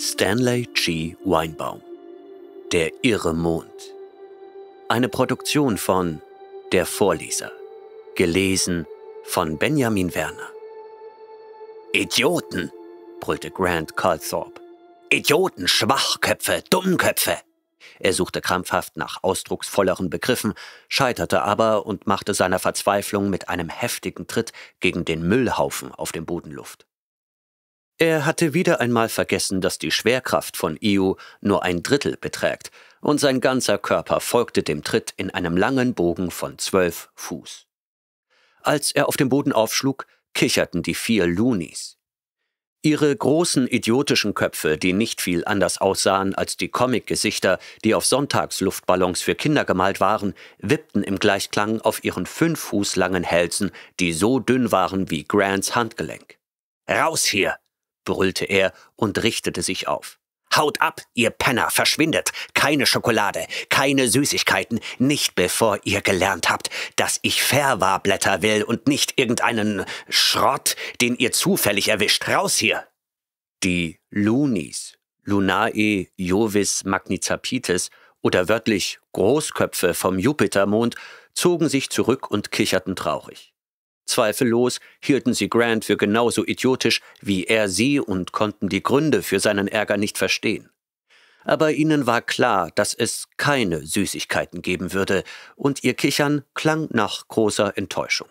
Stanley G. Weinbaum. Der irre Mond. Eine Produktion von Der Vorleser. Gelesen von Benjamin Werner. Idioten, brüllte Grant Calthorpe. Idioten, Schwachköpfe, Dummköpfe. Er suchte krampfhaft nach ausdrucksvolleren Begriffen, scheiterte aber und machte seiner Verzweiflung mit einem heftigen Tritt gegen den Müllhaufen auf dem Boden Luft. Er hatte wieder einmal vergessen, dass die Schwerkraft von Io nur ein Drittel beträgt, und sein ganzer Körper folgte dem Tritt in einem langen Bogen von zwölf Fuß. Als er auf dem Boden aufschlug, kicherten die vier Loonies. Ihre großen idiotischen Köpfe, die nicht viel anders aussahen als die Comic-Gesichter, die auf Sonntagsluftballons für Kinder gemalt waren, wippten im Gleichklang auf ihren fünf Fuß langen Hälsen, die so dünn waren wie Grants Handgelenk. Raus hier! brüllte er und richtete sich auf. Haut ab, ihr Penner, verschwindet. Keine Schokolade, keine Süßigkeiten, nicht bevor ihr gelernt habt, dass ich Fairwarblätter will und nicht irgendeinen Schrott, den ihr zufällig erwischt. Raus hier! Die Lunis, Lunae Jovis Magnizapites oder wörtlich Großköpfe vom Jupitermond, zogen sich zurück und kicherten traurig. Zweifellos hielten sie Grant für genauso idiotisch wie er sie und konnten die Gründe für seinen Ärger nicht verstehen. Aber ihnen war klar, dass es keine Süßigkeiten geben würde, und ihr Kichern klang nach großer Enttäuschung.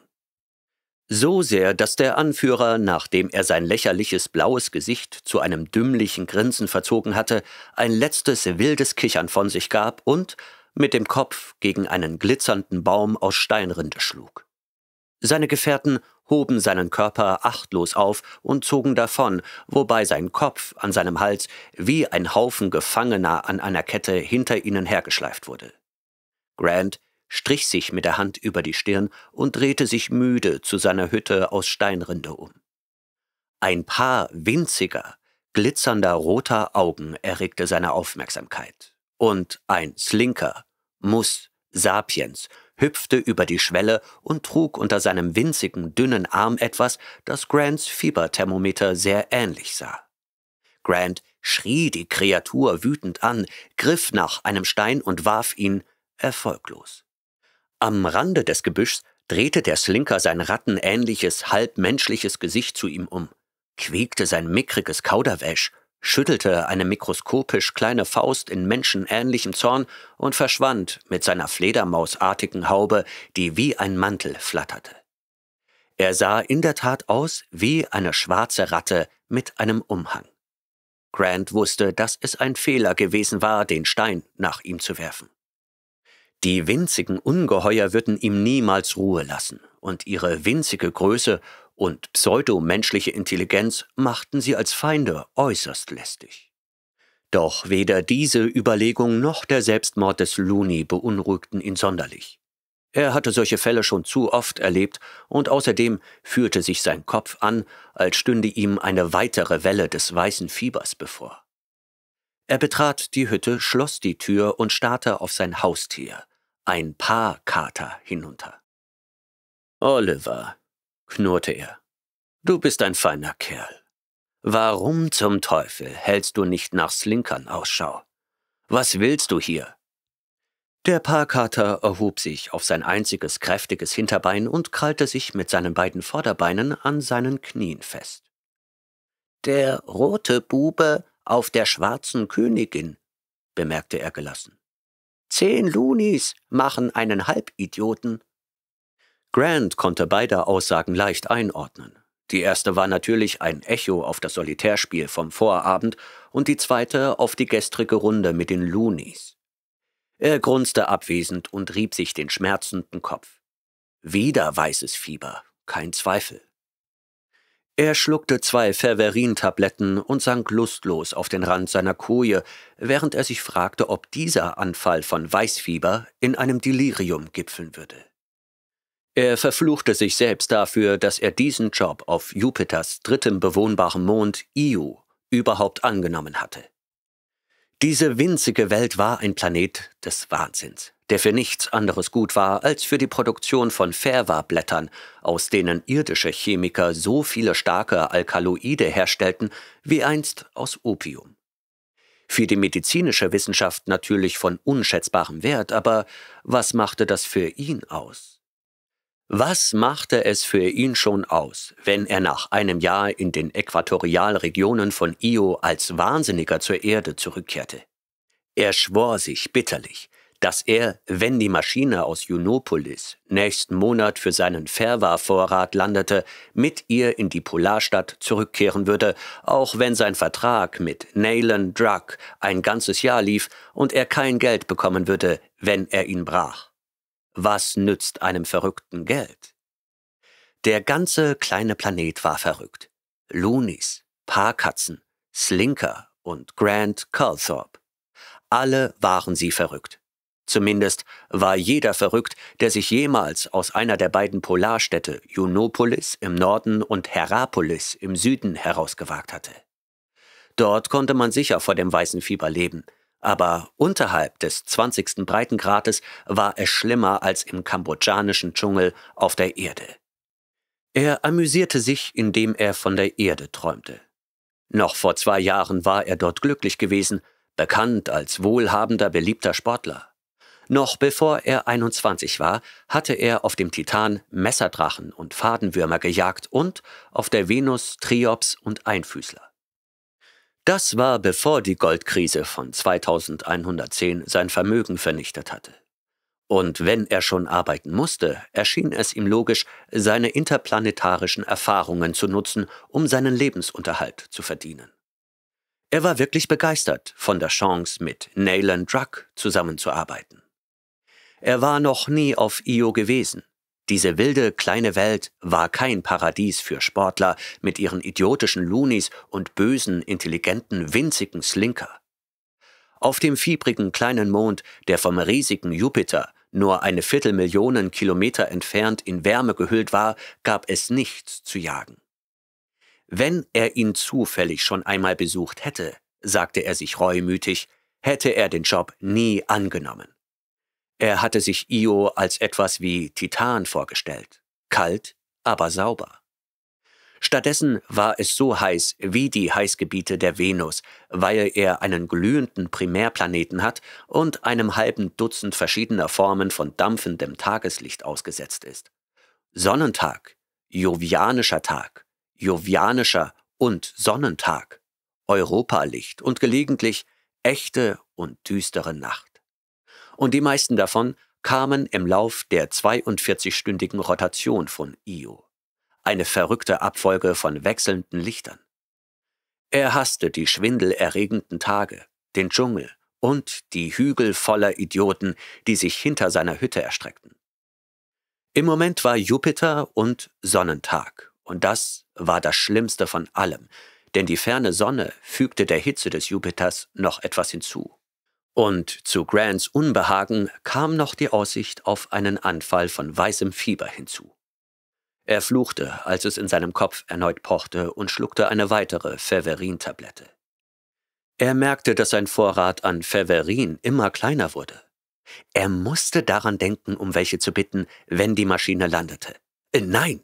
So sehr, dass der Anführer, nachdem er sein lächerliches blaues Gesicht zu einem dümmlichen Grinsen verzogen hatte, ein letztes wildes Kichern von sich gab und mit dem Kopf gegen einen glitzernden Baum aus Steinrinde schlug. Seine Gefährten hoben seinen Körper achtlos auf und zogen davon, wobei sein Kopf an seinem Hals wie ein Haufen Gefangener an einer Kette hinter ihnen hergeschleift wurde. Grant strich sich mit der Hand über die Stirn und drehte sich müde zu seiner Hütte aus Steinrinde um. Ein paar winziger, glitzernder roter Augen erregte seine Aufmerksamkeit. Und ein Slinker, Muss, Sapiens hüpfte über die Schwelle und trug unter seinem winzigen, dünnen Arm etwas, das Grants Fieberthermometer sehr ähnlich sah. Grant schrie die Kreatur wütend an, griff nach einem Stein und warf ihn erfolglos. Am Rande des Gebüschs drehte der Slinker sein rattenähnliches, halbmenschliches Gesicht zu ihm um, quiekte sein mickriges Kauderwäsch schüttelte eine mikroskopisch kleine Faust in menschenähnlichem Zorn und verschwand mit seiner fledermausartigen Haube, die wie ein Mantel flatterte. Er sah in der Tat aus wie eine schwarze Ratte mit einem Umhang. Grant wusste, dass es ein Fehler gewesen war, den Stein nach ihm zu werfen. Die winzigen Ungeheuer würden ihm niemals Ruhe lassen, und ihre winzige Größe und pseudomenschliche Intelligenz machten sie als Feinde äußerst lästig. Doch weder diese Überlegung noch der Selbstmord des Looney beunruhigten ihn sonderlich. Er hatte solche Fälle schon zu oft erlebt und außerdem fühlte sich sein Kopf an, als stünde ihm eine weitere Welle des weißen Fiebers bevor. Er betrat die Hütte, schloss die Tür und starrte auf sein Haustier, ein Paarkater, hinunter. Oliver, knurrte er. Du bist ein feiner Kerl. Warum zum Teufel hältst du nicht nach Slinkern Ausschau? Was willst du hier? Der Parkater erhob sich auf sein einziges kräftiges Hinterbein und krallte sich mit seinen beiden Vorderbeinen an seinen Knien fest. Der rote Bube auf der schwarzen Königin, bemerkte er gelassen. Zehn Lunis machen einen Halbidioten. Grant konnte beide Aussagen leicht einordnen. Die erste war natürlich ein Echo auf das Solitärspiel vom Vorabend und die zweite auf die gestrige Runde mit den Loonies. Er grunzte abwesend und rieb sich den schmerzenden Kopf. Wieder weißes Fieber, kein Zweifel. Er schluckte zwei Ferverin-Tabletten und sank lustlos auf den Rand seiner Koje, während er sich fragte, ob dieser Anfall von Weißfieber in einem Delirium gipfeln würde. Er verfluchte sich selbst dafür, dass er diesen Job auf Jupiters drittem bewohnbaren Mond Io überhaupt angenommen hatte. Diese winzige Welt war ein Planet des Wahnsinns, der für nichts anderes gut war als für die Produktion von färwa blättern aus denen irdische Chemiker so viele starke Alkaloide herstellten wie einst aus Opium. Für die medizinische Wissenschaft natürlich von unschätzbarem Wert, aber was machte das für ihn aus? Was machte es für ihn schon aus, wenn er nach einem Jahr in den Äquatorialregionen von Io als Wahnsinniger zur Erde zurückkehrte? Er schwor sich bitterlich, dass er, wenn die Maschine aus Junopolis nächsten Monat für seinen Ferva-Vorrat landete, mit ihr in die Polarstadt zurückkehren würde, auch wenn sein Vertrag mit Nayland Drug ein ganzes Jahr lief und er kein Geld bekommen würde, wenn er ihn brach. Was nützt einem Verrückten Geld? Der ganze kleine Planet war verrückt. Loonies, Paarkatzen, Slinker und Grant Culthorpe. Alle waren sie verrückt. Zumindest war jeder verrückt, der sich jemals aus einer der beiden Polarstädte Junopolis im Norden und Herapolis im Süden herausgewagt hatte. Dort konnte man sicher vor dem weißen Fieber leben – aber unterhalb des 20. Breitengrades war es schlimmer als im kambodschanischen Dschungel auf der Erde. Er amüsierte sich, indem er von der Erde träumte. Noch vor zwei Jahren war er dort glücklich gewesen, bekannt als wohlhabender, beliebter Sportler. Noch bevor er 21 war, hatte er auf dem Titan Messerdrachen und Fadenwürmer gejagt und auf der Venus Triops und Einfüßler. Das war bevor die Goldkrise von 2110 sein Vermögen vernichtet hatte. Und wenn er schon arbeiten musste, erschien es ihm logisch, seine interplanetarischen Erfahrungen zu nutzen, um seinen Lebensunterhalt zu verdienen. Er war wirklich begeistert von der Chance, mit Nayland Druck zusammenzuarbeiten. Er war noch nie auf Io gewesen diese wilde kleine Welt war kein Paradies für Sportler mit ihren idiotischen Loonies und bösen, intelligenten, winzigen Slinker. Auf dem fiebrigen kleinen Mond, der vom riesigen Jupiter nur eine Viertelmillionen Kilometer entfernt in Wärme gehüllt war, gab es nichts zu jagen. Wenn er ihn zufällig schon einmal besucht hätte, sagte er sich reumütig, hätte er den Job nie angenommen. Er hatte sich Io als etwas wie Titan vorgestellt, kalt, aber sauber. Stattdessen war es so heiß wie die Heißgebiete der Venus, weil er einen glühenden Primärplaneten hat und einem halben Dutzend verschiedener Formen von dampfendem Tageslicht ausgesetzt ist. Sonnentag, Jovianischer Tag, Jovianischer und Sonnentag, Europalicht und gelegentlich echte und düstere Nacht und die meisten davon kamen im Lauf der 42-stündigen Rotation von Io. Eine verrückte Abfolge von wechselnden Lichtern. Er hasste die schwindelerregenden Tage, den Dschungel und die Hügel voller Idioten, die sich hinter seiner Hütte erstreckten. Im Moment war Jupiter und Sonnentag, und das war das Schlimmste von allem, denn die ferne Sonne fügte der Hitze des Jupiters noch etwas hinzu. Und zu Grants Unbehagen kam noch die Aussicht auf einen Anfall von weißem Fieber hinzu. Er fluchte, als es in seinem Kopf erneut pochte, und schluckte eine weitere Feverin-Tablette. Er merkte, dass sein Vorrat an Feverin immer kleiner wurde. Er musste daran denken, um welche zu bitten, wenn die Maschine landete. Äh, nein,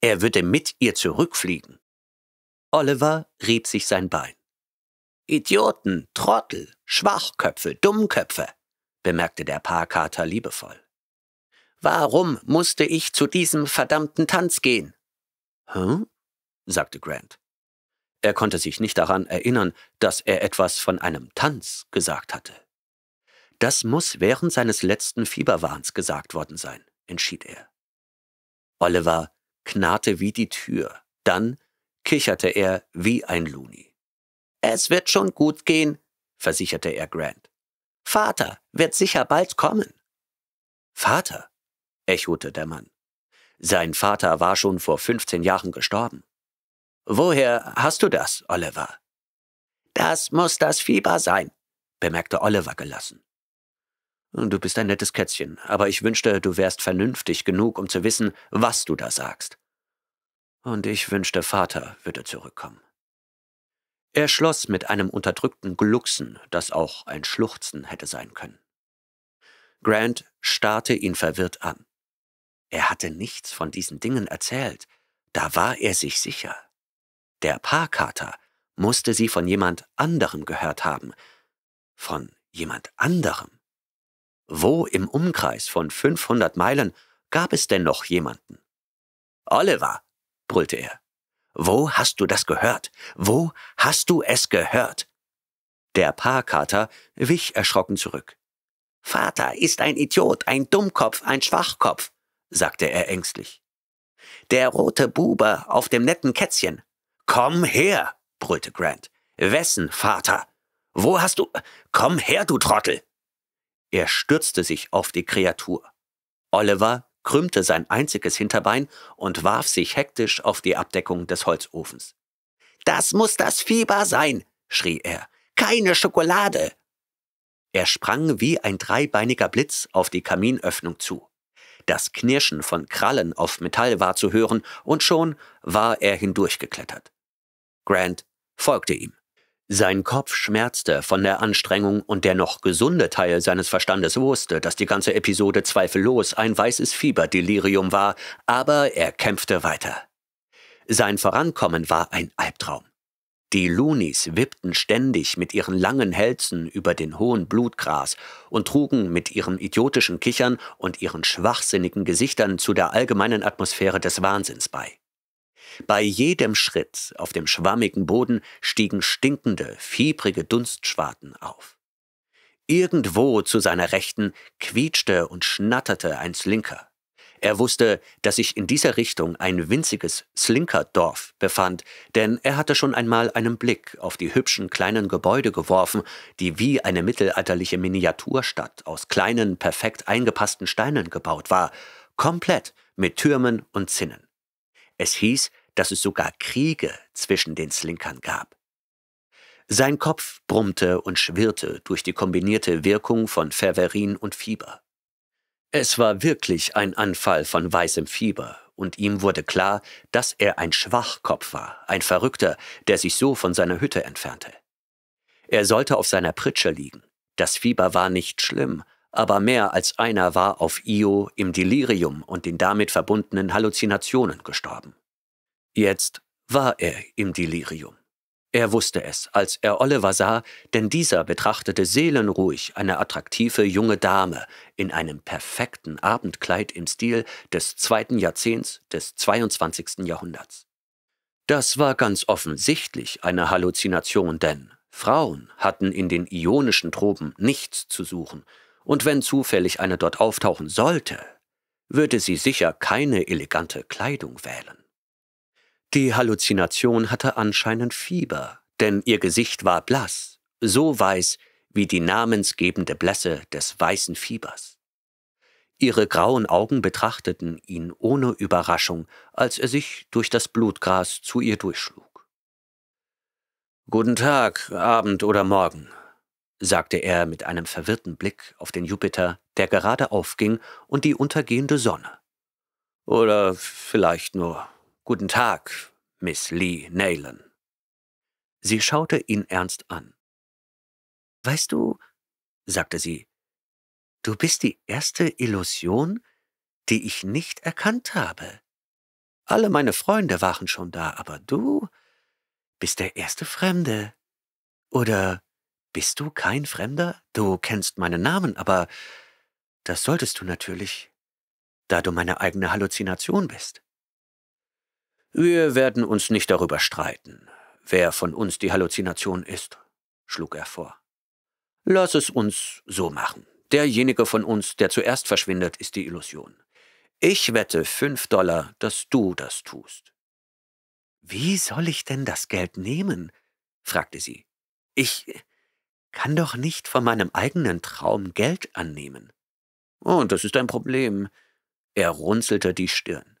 er würde mit ihr zurückfliegen. Oliver rieb sich sein Bein. Idioten, Trottel, Schwachköpfe, Dummköpfe, bemerkte der Paarkater liebevoll. Warum musste ich zu diesem verdammten Tanz gehen? Hm? sagte Grant. Er konnte sich nicht daran erinnern, dass er etwas von einem Tanz gesagt hatte. Das muss während seines letzten Fieberwahns gesagt worden sein, entschied er. Oliver knarrte wie die Tür, dann kicherte er wie ein Luni. Es wird schon gut gehen, versicherte er Grant. Vater wird sicher bald kommen. Vater? echote der Mann. Sein Vater war schon vor 15 Jahren gestorben. Woher hast du das, Oliver? Das muss das Fieber sein, bemerkte Oliver gelassen. Du bist ein nettes Kätzchen, aber ich wünschte, du wärst vernünftig genug, um zu wissen, was du da sagst. Und ich wünschte, Vater würde zurückkommen. Er schloss mit einem unterdrückten Glucksen, das auch ein Schluchzen hätte sein können. Grant starrte ihn verwirrt an. Er hatte nichts von diesen Dingen erzählt, da war er sich sicher. Der Parkater musste sie von jemand anderem gehört haben. Von jemand anderem? Wo im Umkreis von 500 Meilen gab es denn noch jemanden? Oliver, brüllte er. Wo hast du das gehört? Wo hast du es gehört? Der Paarkater wich erschrocken zurück. Vater ist ein Idiot, ein Dummkopf, ein Schwachkopf, sagte er ängstlich. Der rote Bube auf dem netten Kätzchen. Komm her, brüllte Grant. Wessen, Vater? Wo hast du. Komm her, du Trottel! Er stürzte sich auf die Kreatur. Oliver krümmte sein einziges Hinterbein und warf sich hektisch auf die Abdeckung des Holzofens. Das muss das Fieber sein, schrie er. Keine Schokolade! Er sprang wie ein dreibeiniger Blitz auf die Kaminöffnung zu. Das Knirschen von Krallen auf Metall war zu hören, und schon war er hindurchgeklettert. Grant folgte ihm. Sein Kopf schmerzte von der Anstrengung und der noch gesunde Teil seines Verstandes wusste, dass die ganze Episode zweifellos ein weißes Fieberdelirium war, aber er kämpfte weiter. Sein Vorankommen war ein Albtraum. Die Lunis wippten ständig mit ihren langen Hälsen über den hohen Blutgras und trugen mit ihrem idiotischen Kichern und ihren schwachsinnigen Gesichtern zu der allgemeinen Atmosphäre des Wahnsinns bei. Bei jedem Schritt auf dem schwammigen Boden stiegen stinkende, fiebrige Dunstschwaden auf. Irgendwo zu seiner Rechten quietschte und schnatterte ein Slinker. Er wusste, dass sich in dieser Richtung ein winziges Slinkerdorf befand, denn er hatte schon einmal einen Blick auf die hübschen kleinen Gebäude geworfen, die wie eine mittelalterliche Miniaturstadt aus kleinen, perfekt eingepassten Steinen gebaut war, komplett mit Türmen und Zinnen. Es hieß, dass es sogar Kriege zwischen den Slinkern gab. Sein Kopf brummte und schwirrte durch die kombinierte Wirkung von Ferverin und Fieber. Es war wirklich ein Anfall von weißem Fieber, und ihm wurde klar, dass er ein Schwachkopf war, ein Verrückter, der sich so von seiner Hütte entfernte. Er sollte auf seiner Pritsche liegen. Das Fieber war nicht schlimm, aber mehr als einer war auf Io im Delirium und den damit verbundenen Halluzinationen gestorben. Jetzt war er im Delirium. Er wusste es, als er Oliver sah, denn dieser betrachtete seelenruhig eine attraktive junge Dame in einem perfekten Abendkleid im Stil des zweiten Jahrzehnts des 22. Jahrhunderts. Das war ganz offensichtlich eine Halluzination, denn Frauen hatten in den ionischen Tropen nichts zu suchen, und wenn zufällig eine dort auftauchen sollte, würde sie sicher keine elegante Kleidung wählen. Die Halluzination hatte anscheinend Fieber, denn ihr Gesicht war blass, so weiß wie die namensgebende Blässe des weißen Fiebers. Ihre grauen Augen betrachteten ihn ohne Überraschung, als er sich durch das Blutgras zu ihr durchschlug. Guten Tag, Abend oder Morgen, sagte er mit einem verwirrten Blick auf den Jupiter, der gerade aufging und die untergehende Sonne. Oder vielleicht nur Guten Tag, Miss Lee Nalen. Sie schaute ihn ernst an. Weißt du, sagte sie, du bist die erste Illusion, die ich nicht erkannt habe. Alle meine Freunde waren schon da, aber du bist der erste Fremde. Oder bist du kein Fremder? Du kennst meinen Namen, aber das solltest du natürlich, da du meine eigene Halluzination bist. Wir werden uns nicht darüber streiten, wer von uns die Halluzination ist, schlug er vor. Lass es uns so machen. Derjenige von uns, der zuerst verschwindet, ist die Illusion. Ich wette fünf Dollar, dass du das tust. Wie soll ich denn das Geld nehmen? fragte sie. Ich kann doch nicht von meinem eigenen Traum Geld annehmen. Oh, das ist ein Problem. Er runzelte die Stirn.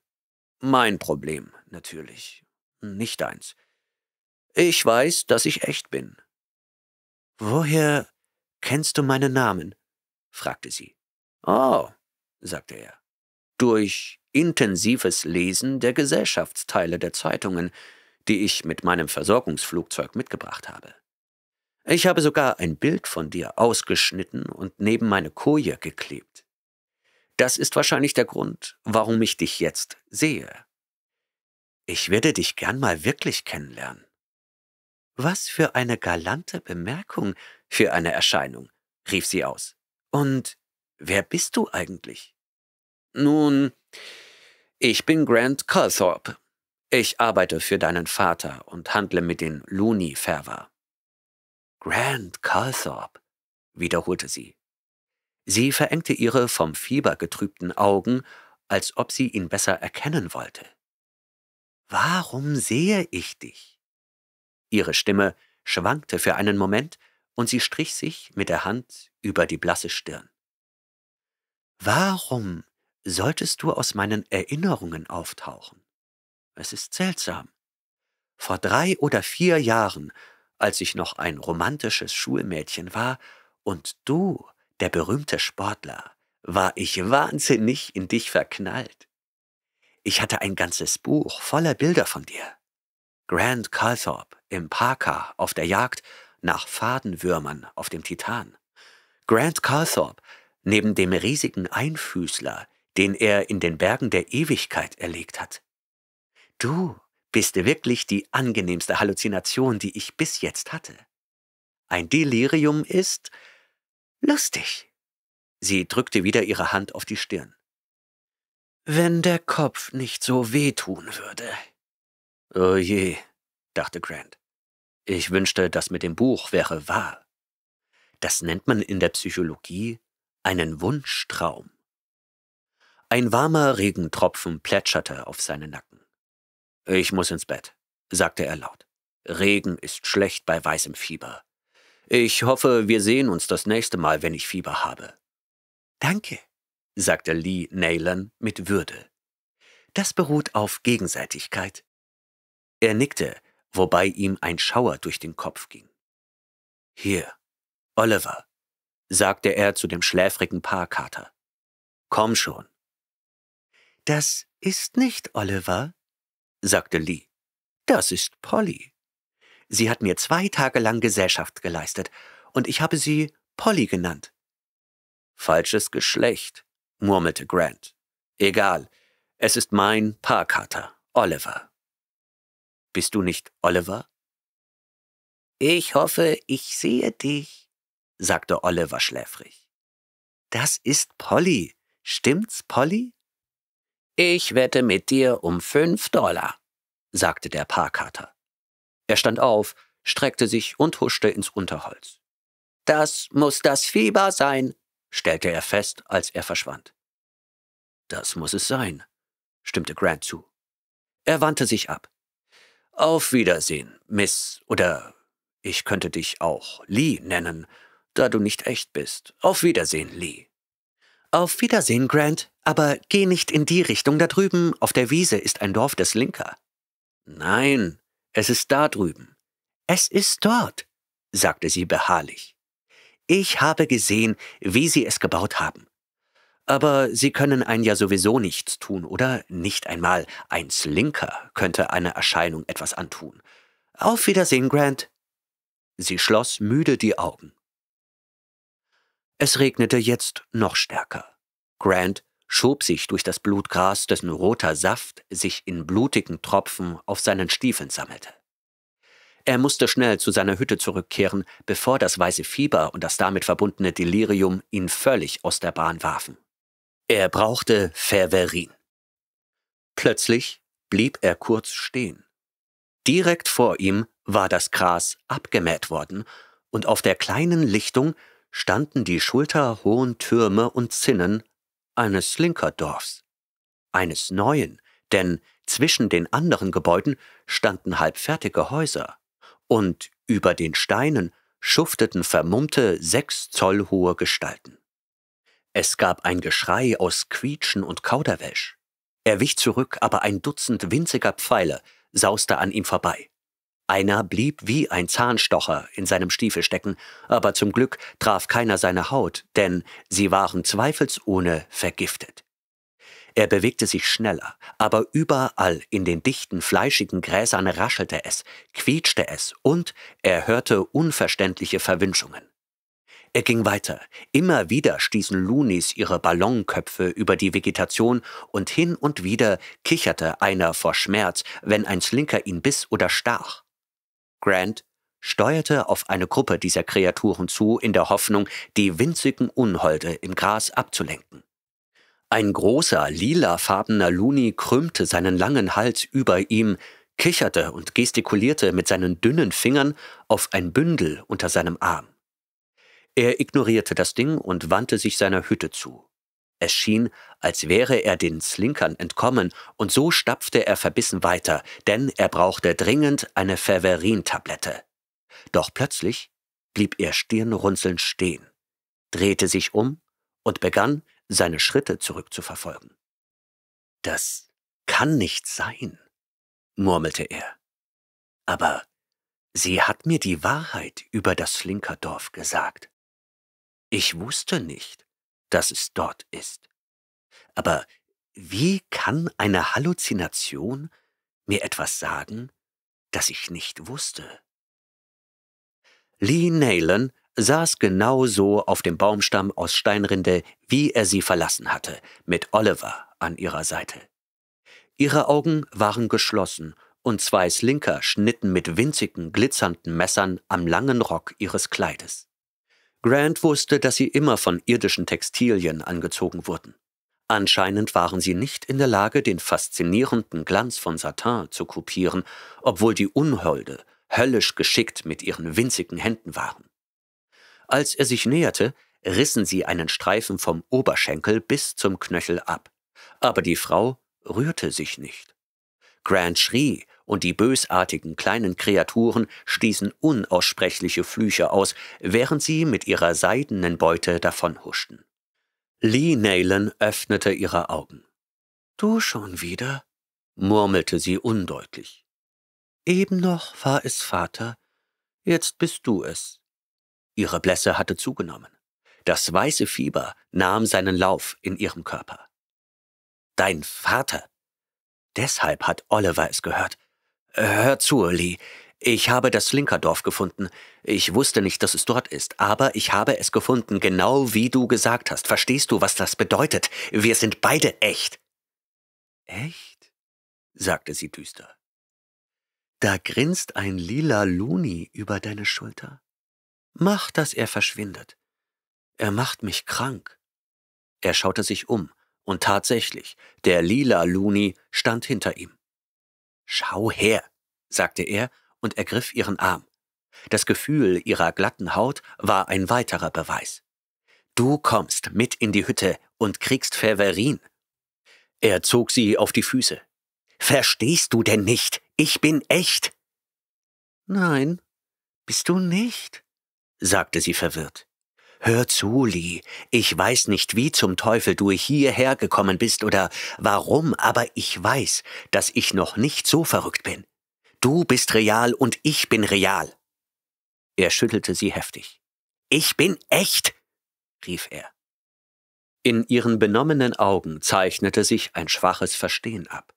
Mein Problem, natürlich. Nicht deins. Ich weiß, dass ich echt bin. Woher kennst du meinen Namen? fragte sie. Oh, sagte er. Durch intensives Lesen der Gesellschaftsteile der Zeitungen, die ich mit meinem Versorgungsflugzeug mitgebracht habe. Ich habe sogar ein Bild von dir ausgeschnitten und neben meine Koje geklebt. Das ist wahrscheinlich der Grund, warum ich dich jetzt sehe. Ich werde dich gern mal wirklich kennenlernen. Was für eine galante Bemerkung für eine Erscheinung, rief sie aus. Und wer bist du eigentlich? Nun, ich bin Grant Calthorpe. Ich arbeite für deinen Vater und handle mit den Looney Ferver. Grant Calthorpe, wiederholte sie. Sie verengte ihre vom Fieber getrübten Augen, als ob sie ihn besser erkennen wollte. Warum sehe ich dich? Ihre Stimme schwankte für einen Moment, und sie strich sich mit der Hand über die blasse Stirn. Warum solltest du aus meinen Erinnerungen auftauchen? Es ist seltsam. Vor drei oder vier Jahren, als ich noch ein romantisches Schulmädchen war, und du der berühmte Sportler, war ich wahnsinnig in dich verknallt. Ich hatte ein ganzes Buch voller Bilder von dir. Grant Calthorpe im Parker auf der Jagd nach Fadenwürmern auf dem Titan. Grant Calthorpe neben dem riesigen Einfüßler, den er in den Bergen der Ewigkeit erlegt hat. Du bist wirklich die angenehmste Halluzination, die ich bis jetzt hatte. Ein Delirium ist, Lustig. Sie drückte wieder ihre Hand auf die Stirn. Wenn der Kopf nicht so wehtun würde. Oh je, dachte Grant. Ich wünschte, das mit dem Buch wäre wahr. Das nennt man in der Psychologie einen Wunschtraum. Ein warmer Regentropfen plätscherte auf seinen Nacken. Ich muss ins Bett, sagte er laut. Regen ist schlecht bei weißem Fieber. Ich hoffe, wir sehen uns das nächste Mal, wenn ich Fieber habe. Danke, sagte Lee Naylan mit Würde. Das beruht auf Gegenseitigkeit. Er nickte, wobei ihm ein Schauer durch den Kopf ging. Hier, Oliver, sagte er zu dem schläfrigen Paarkater. Komm schon. Das ist nicht Oliver, sagte Lee. Das ist Polly. Sie hat mir zwei Tage lang Gesellschaft geleistet, und ich habe sie Polly genannt. Falsches Geschlecht, murmelte Grant. Egal, es ist mein Parkater, Oliver. Bist du nicht Oliver? Ich hoffe, ich sehe dich, sagte Oliver schläfrig. Das ist Polly. Stimmt's, Polly? Ich wette mit dir um fünf Dollar, sagte der Parkater. Er stand auf, streckte sich und huschte ins Unterholz. Das muss das Fieber sein, stellte er fest, als er verschwand. Das muss es sein, stimmte Grant zu. Er wandte sich ab. Auf Wiedersehen, Miss, oder ich könnte dich auch Lee nennen, da du nicht echt bist. Auf Wiedersehen, Lee. Auf Wiedersehen, Grant, aber geh nicht in die Richtung da drüben, auf der Wiese ist ein Dorf des Linker. Nein, es ist da drüben. Es ist dort, sagte sie beharrlich. Ich habe gesehen, wie Sie es gebaut haben. Aber Sie können ein ja sowieso nichts tun, oder? Nicht einmal ein Slinker könnte einer Erscheinung etwas antun. Auf Wiedersehen, Grant. Sie schloss müde die Augen. Es regnete jetzt noch stärker. Grant schob sich durch das Blutgras, dessen roter Saft sich in blutigen Tropfen auf seinen Stiefeln sammelte. Er musste schnell zu seiner Hütte zurückkehren, bevor das weiße Fieber und das damit verbundene Delirium ihn völlig aus der Bahn warfen. Er brauchte Ferverin. Plötzlich blieb er kurz stehen. Direkt vor ihm war das Gras abgemäht worden, und auf der kleinen Lichtung standen die schulterhohen Türme und Zinnen eines Slinkerdorfs, eines neuen, denn zwischen den anderen Gebäuden standen halbfertige Häuser, und über den Steinen schufteten vermummte, sechs Zoll hohe Gestalten. Es gab ein Geschrei aus Quietschen und Kauderwelsch. Er wich zurück, aber ein Dutzend winziger Pfeile sauste an ihm vorbei. Einer blieb wie ein Zahnstocher in seinem Stiefel stecken, aber zum Glück traf keiner seine Haut, denn sie waren zweifelsohne vergiftet. Er bewegte sich schneller, aber überall in den dichten, fleischigen Gräsern raschelte es, quietschte es und er hörte unverständliche Verwünschungen. Er ging weiter. Immer wieder stießen Lunis ihre Ballonköpfe über die Vegetation und hin und wieder kicherte einer vor Schmerz, wenn ein Slinker ihn biss oder stach. Grant steuerte auf eine Gruppe dieser Kreaturen zu, in der Hoffnung, die winzigen Unholde im Gras abzulenken. Ein großer, lilafarbener Luni krümmte seinen langen Hals über ihm, kicherte und gestikulierte mit seinen dünnen Fingern auf ein Bündel unter seinem Arm. Er ignorierte das Ding und wandte sich seiner Hütte zu. Es schien, als wäre er den Slinkern entkommen, und so stapfte er verbissen weiter, denn er brauchte dringend eine Feverin-Tablette. Doch plötzlich blieb er stirnrunzelnd stehen, drehte sich um und begann, seine Schritte zurückzuverfolgen. Das kann nicht sein, murmelte er. Aber sie hat mir die Wahrheit über das Slinkerdorf gesagt. Ich wusste nicht, dass es dort ist. Aber wie kann eine Halluzination mir etwas sagen, das ich nicht wusste? Lee Nalen saß genau so auf dem Baumstamm aus Steinrinde, wie er sie verlassen hatte, mit Oliver an ihrer Seite. Ihre Augen waren geschlossen und zwei Slinker schnitten mit winzigen, glitzernden Messern am langen Rock ihres Kleides. Grant wusste, dass sie immer von irdischen Textilien angezogen wurden. Anscheinend waren sie nicht in der Lage, den faszinierenden Glanz von Satin zu kopieren, obwohl die Unholde höllisch geschickt mit ihren winzigen Händen waren. Als er sich näherte, rissen sie einen Streifen vom Oberschenkel bis zum Knöchel ab. Aber die Frau rührte sich nicht. Grant schrie, und die bösartigen kleinen Kreaturen stießen unaussprechliche Flüche aus, während sie mit ihrer seidenen Beute davonhuschten. Lee Nalen öffnete ihre Augen. Du schon wieder? murmelte sie undeutlich. Eben noch war es Vater, jetzt bist du es. Ihre Blässe hatte zugenommen. Das weiße Fieber nahm seinen Lauf in ihrem Körper. Dein Vater. Deshalb hat Oliver es gehört. Hör zu, Lee. Ich habe das Slinkerdorf gefunden. Ich wusste nicht, dass es dort ist, aber ich habe es gefunden, genau wie du gesagt hast. Verstehst du, was das bedeutet? Wir sind beide echt. Echt? sagte sie düster. Da grinst ein lila Luni über deine Schulter. Mach, dass er verschwindet. Er macht mich krank. Er schaute sich um, und tatsächlich, der lila Luni stand hinter ihm. Schau her, sagte er und ergriff ihren Arm. Das Gefühl ihrer glatten Haut war ein weiterer Beweis. Du kommst mit in die Hütte und kriegst Ferverin. Er zog sie auf die Füße. Verstehst du denn nicht? Ich bin echt. Nein, bist du nicht, sagte sie verwirrt. Hör zu, Lee, ich weiß nicht, wie zum Teufel du hierher gekommen bist oder warum, aber ich weiß, dass ich noch nicht so verrückt bin. Du bist real und ich bin real. Er schüttelte sie heftig. Ich bin echt, rief er. In ihren benommenen Augen zeichnete sich ein schwaches Verstehen ab.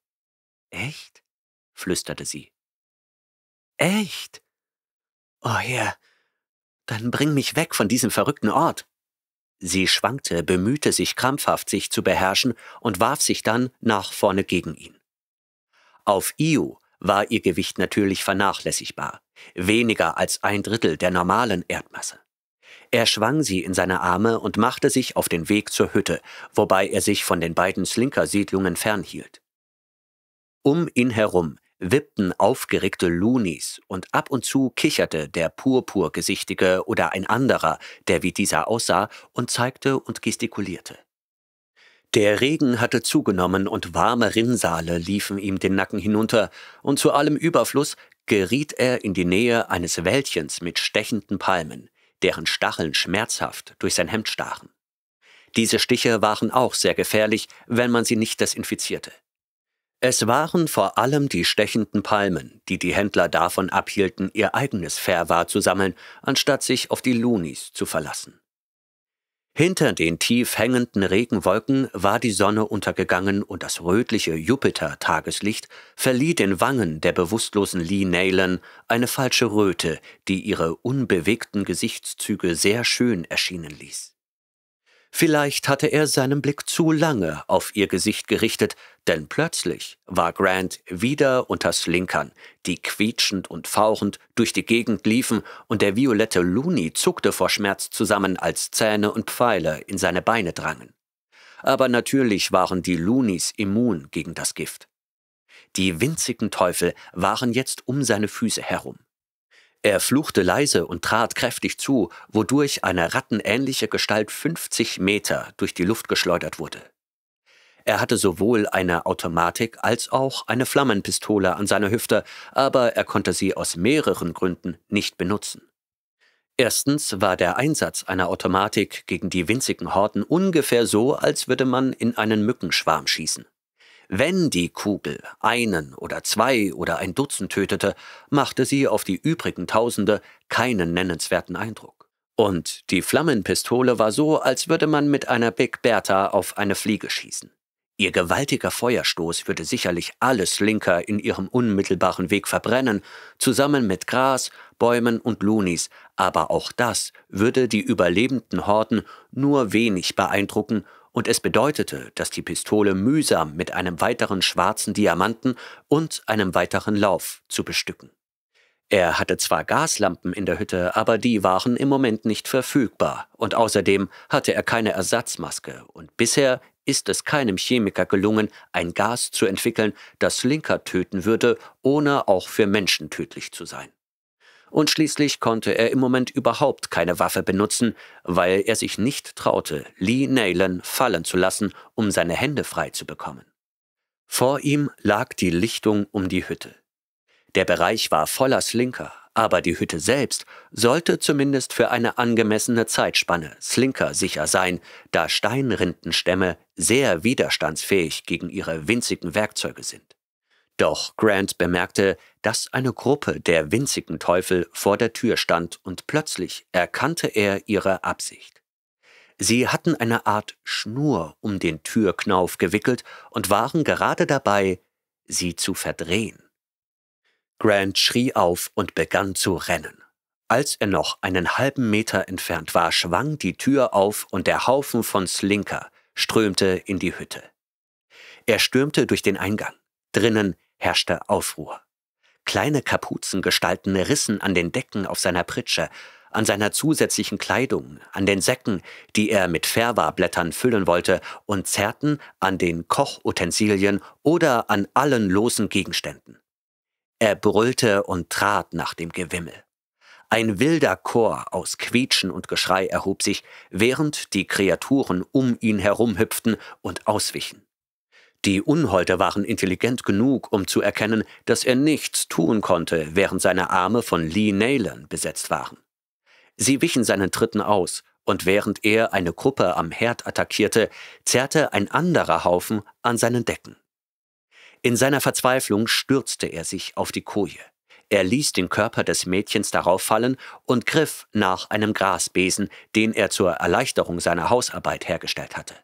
Echt? flüsterte sie. Echt? Oh Herr, dann bring mich weg von diesem verrückten Ort. Sie schwankte, bemühte sich krampfhaft, sich zu beherrschen und warf sich dann nach vorne gegen ihn. Auf Io war ihr Gewicht natürlich vernachlässigbar, weniger als ein Drittel der normalen Erdmasse. Er schwang sie in seine Arme und machte sich auf den Weg zur Hütte, wobei er sich von den beiden Slinker-Siedlungen fernhielt. Um ihn herum wippten aufgeregte Loonies und ab und zu kicherte der Purpurgesichtige oder ein anderer, der wie dieser aussah, und zeigte und gestikulierte. Der Regen hatte zugenommen und warme Rinnsale liefen ihm den Nacken hinunter, und zu allem Überfluss geriet er in die Nähe eines Wäldchens mit stechenden Palmen, deren Stacheln schmerzhaft durch sein Hemd stachen. Diese Stiche waren auch sehr gefährlich, wenn man sie nicht desinfizierte. Es waren vor allem die stechenden Palmen, die die Händler davon abhielten, ihr eigenes Fairwar zu sammeln, anstatt sich auf die Lunis zu verlassen. Hinter den tief hängenden Regenwolken war die Sonne untergegangen und das rötliche Jupiter-Tageslicht verlieh den Wangen der bewusstlosen Lee Nalen eine falsche Röte, die ihre unbewegten Gesichtszüge sehr schön erschienen ließ. Vielleicht hatte er seinen Blick zu lange auf ihr Gesicht gerichtet, denn plötzlich war Grant wieder unter Slinkern, die quietschend und fauchend durch die Gegend liefen, und der violette Looney zuckte vor Schmerz zusammen, als Zähne und Pfeile in seine Beine drangen. Aber natürlich waren die Loonies immun gegen das Gift. Die winzigen Teufel waren jetzt um seine Füße herum. Er fluchte leise und trat kräftig zu, wodurch eine rattenähnliche Gestalt 50 Meter durch die Luft geschleudert wurde. Er hatte sowohl eine Automatik als auch eine Flammenpistole an seiner Hüfte, aber er konnte sie aus mehreren Gründen nicht benutzen. Erstens war der Einsatz einer Automatik gegen die winzigen Horten ungefähr so, als würde man in einen Mückenschwarm schießen. Wenn die Kugel einen oder zwei oder ein Dutzend tötete, machte sie auf die übrigen Tausende keinen nennenswerten Eindruck. Und die Flammenpistole war so, als würde man mit einer Big Bertha auf eine Fliege schießen. Ihr gewaltiger Feuerstoß würde sicherlich alles Linker in ihrem unmittelbaren Weg verbrennen, zusammen mit Gras, Bäumen und Lunis, aber auch das würde die überlebenden Horden nur wenig beeindrucken und es bedeutete, dass die Pistole mühsam mit einem weiteren schwarzen Diamanten und einem weiteren Lauf zu bestücken. Er hatte zwar Gaslampen in der Hütte, aber die waren im Moment nicht verfügbar, und außerdem hatte er keine Ersatzmaske, und bisher ist es keinem Chemiker gelungen, ein Gas zu entwickeln, das Linker töten würde, ohne auch für Menschen tödlich zu sein. Und schließlich konnte er im Moment überhaupt keine Waffe benutzen, weil er sich nicht traute, Lee Nalen fallen zu lassen, um seine Hände frei zu bekommen. Vor ihm lag die Lichtung um die Hütte. Der Bereich war voller Slinker, aber die Hütte selbst sollte zumindest für eine angemessene Zeitspanne Slinker sicher sein, da Steinrindenstämme sehr widerstandsfähig gegen ihre winzigen Werkzeuge sind. Doch Grant bemerkte, dass eine Gruppe der winzigen Teufel vor der Tür stand und plötzlich erkannte er ihre Absicht. Sie hatten eine Art Schnur um den Türknauf gewickelt und waren gerade dabei, sie zu verdrehen. Grant schrie auf und begann zu rennen. Als er noch einen halben Meter entfernt war, schwang die Tür auf und der Haufen von Slinker strömte in die Hütte. Er stürmte durch den Eingang. Drinnen herrschte Aufruhr. Kleine Kapuzengestalten rissen an den Decken auf seiner Pritsche, an seiner zusätzlichen Kleidung, an den Säcken, die er mit Färberblättern füllen wollte, und zerrten an den Kochutensilien oder an allen losen Gegenständen. Er brüllte und trat nach dem Gewimmel. Ein wilder Chor aus Quietschen und Geschrei erhob sich, während die Kreaturen um ihn herumhüpften und auswichen. Die Unholder waren intelligent genug, um zu erkennen, dass er nichts tun konnte, während seine Arme von Lee Nalen besetzt waren. Sie wichen seinen Tritten aus, und während er eine Gruppe am Herd attackierte, zerrte ein anderer Haufen an seinen Decken. In seiner Verzweiflung stürzte er sich auf die Koje. Er ließ den Körper des Mädchens darauf fallen und griff nach einem Grasbesen, den er zur Erleichterung seiner Hausarbeit hergestellt hatte.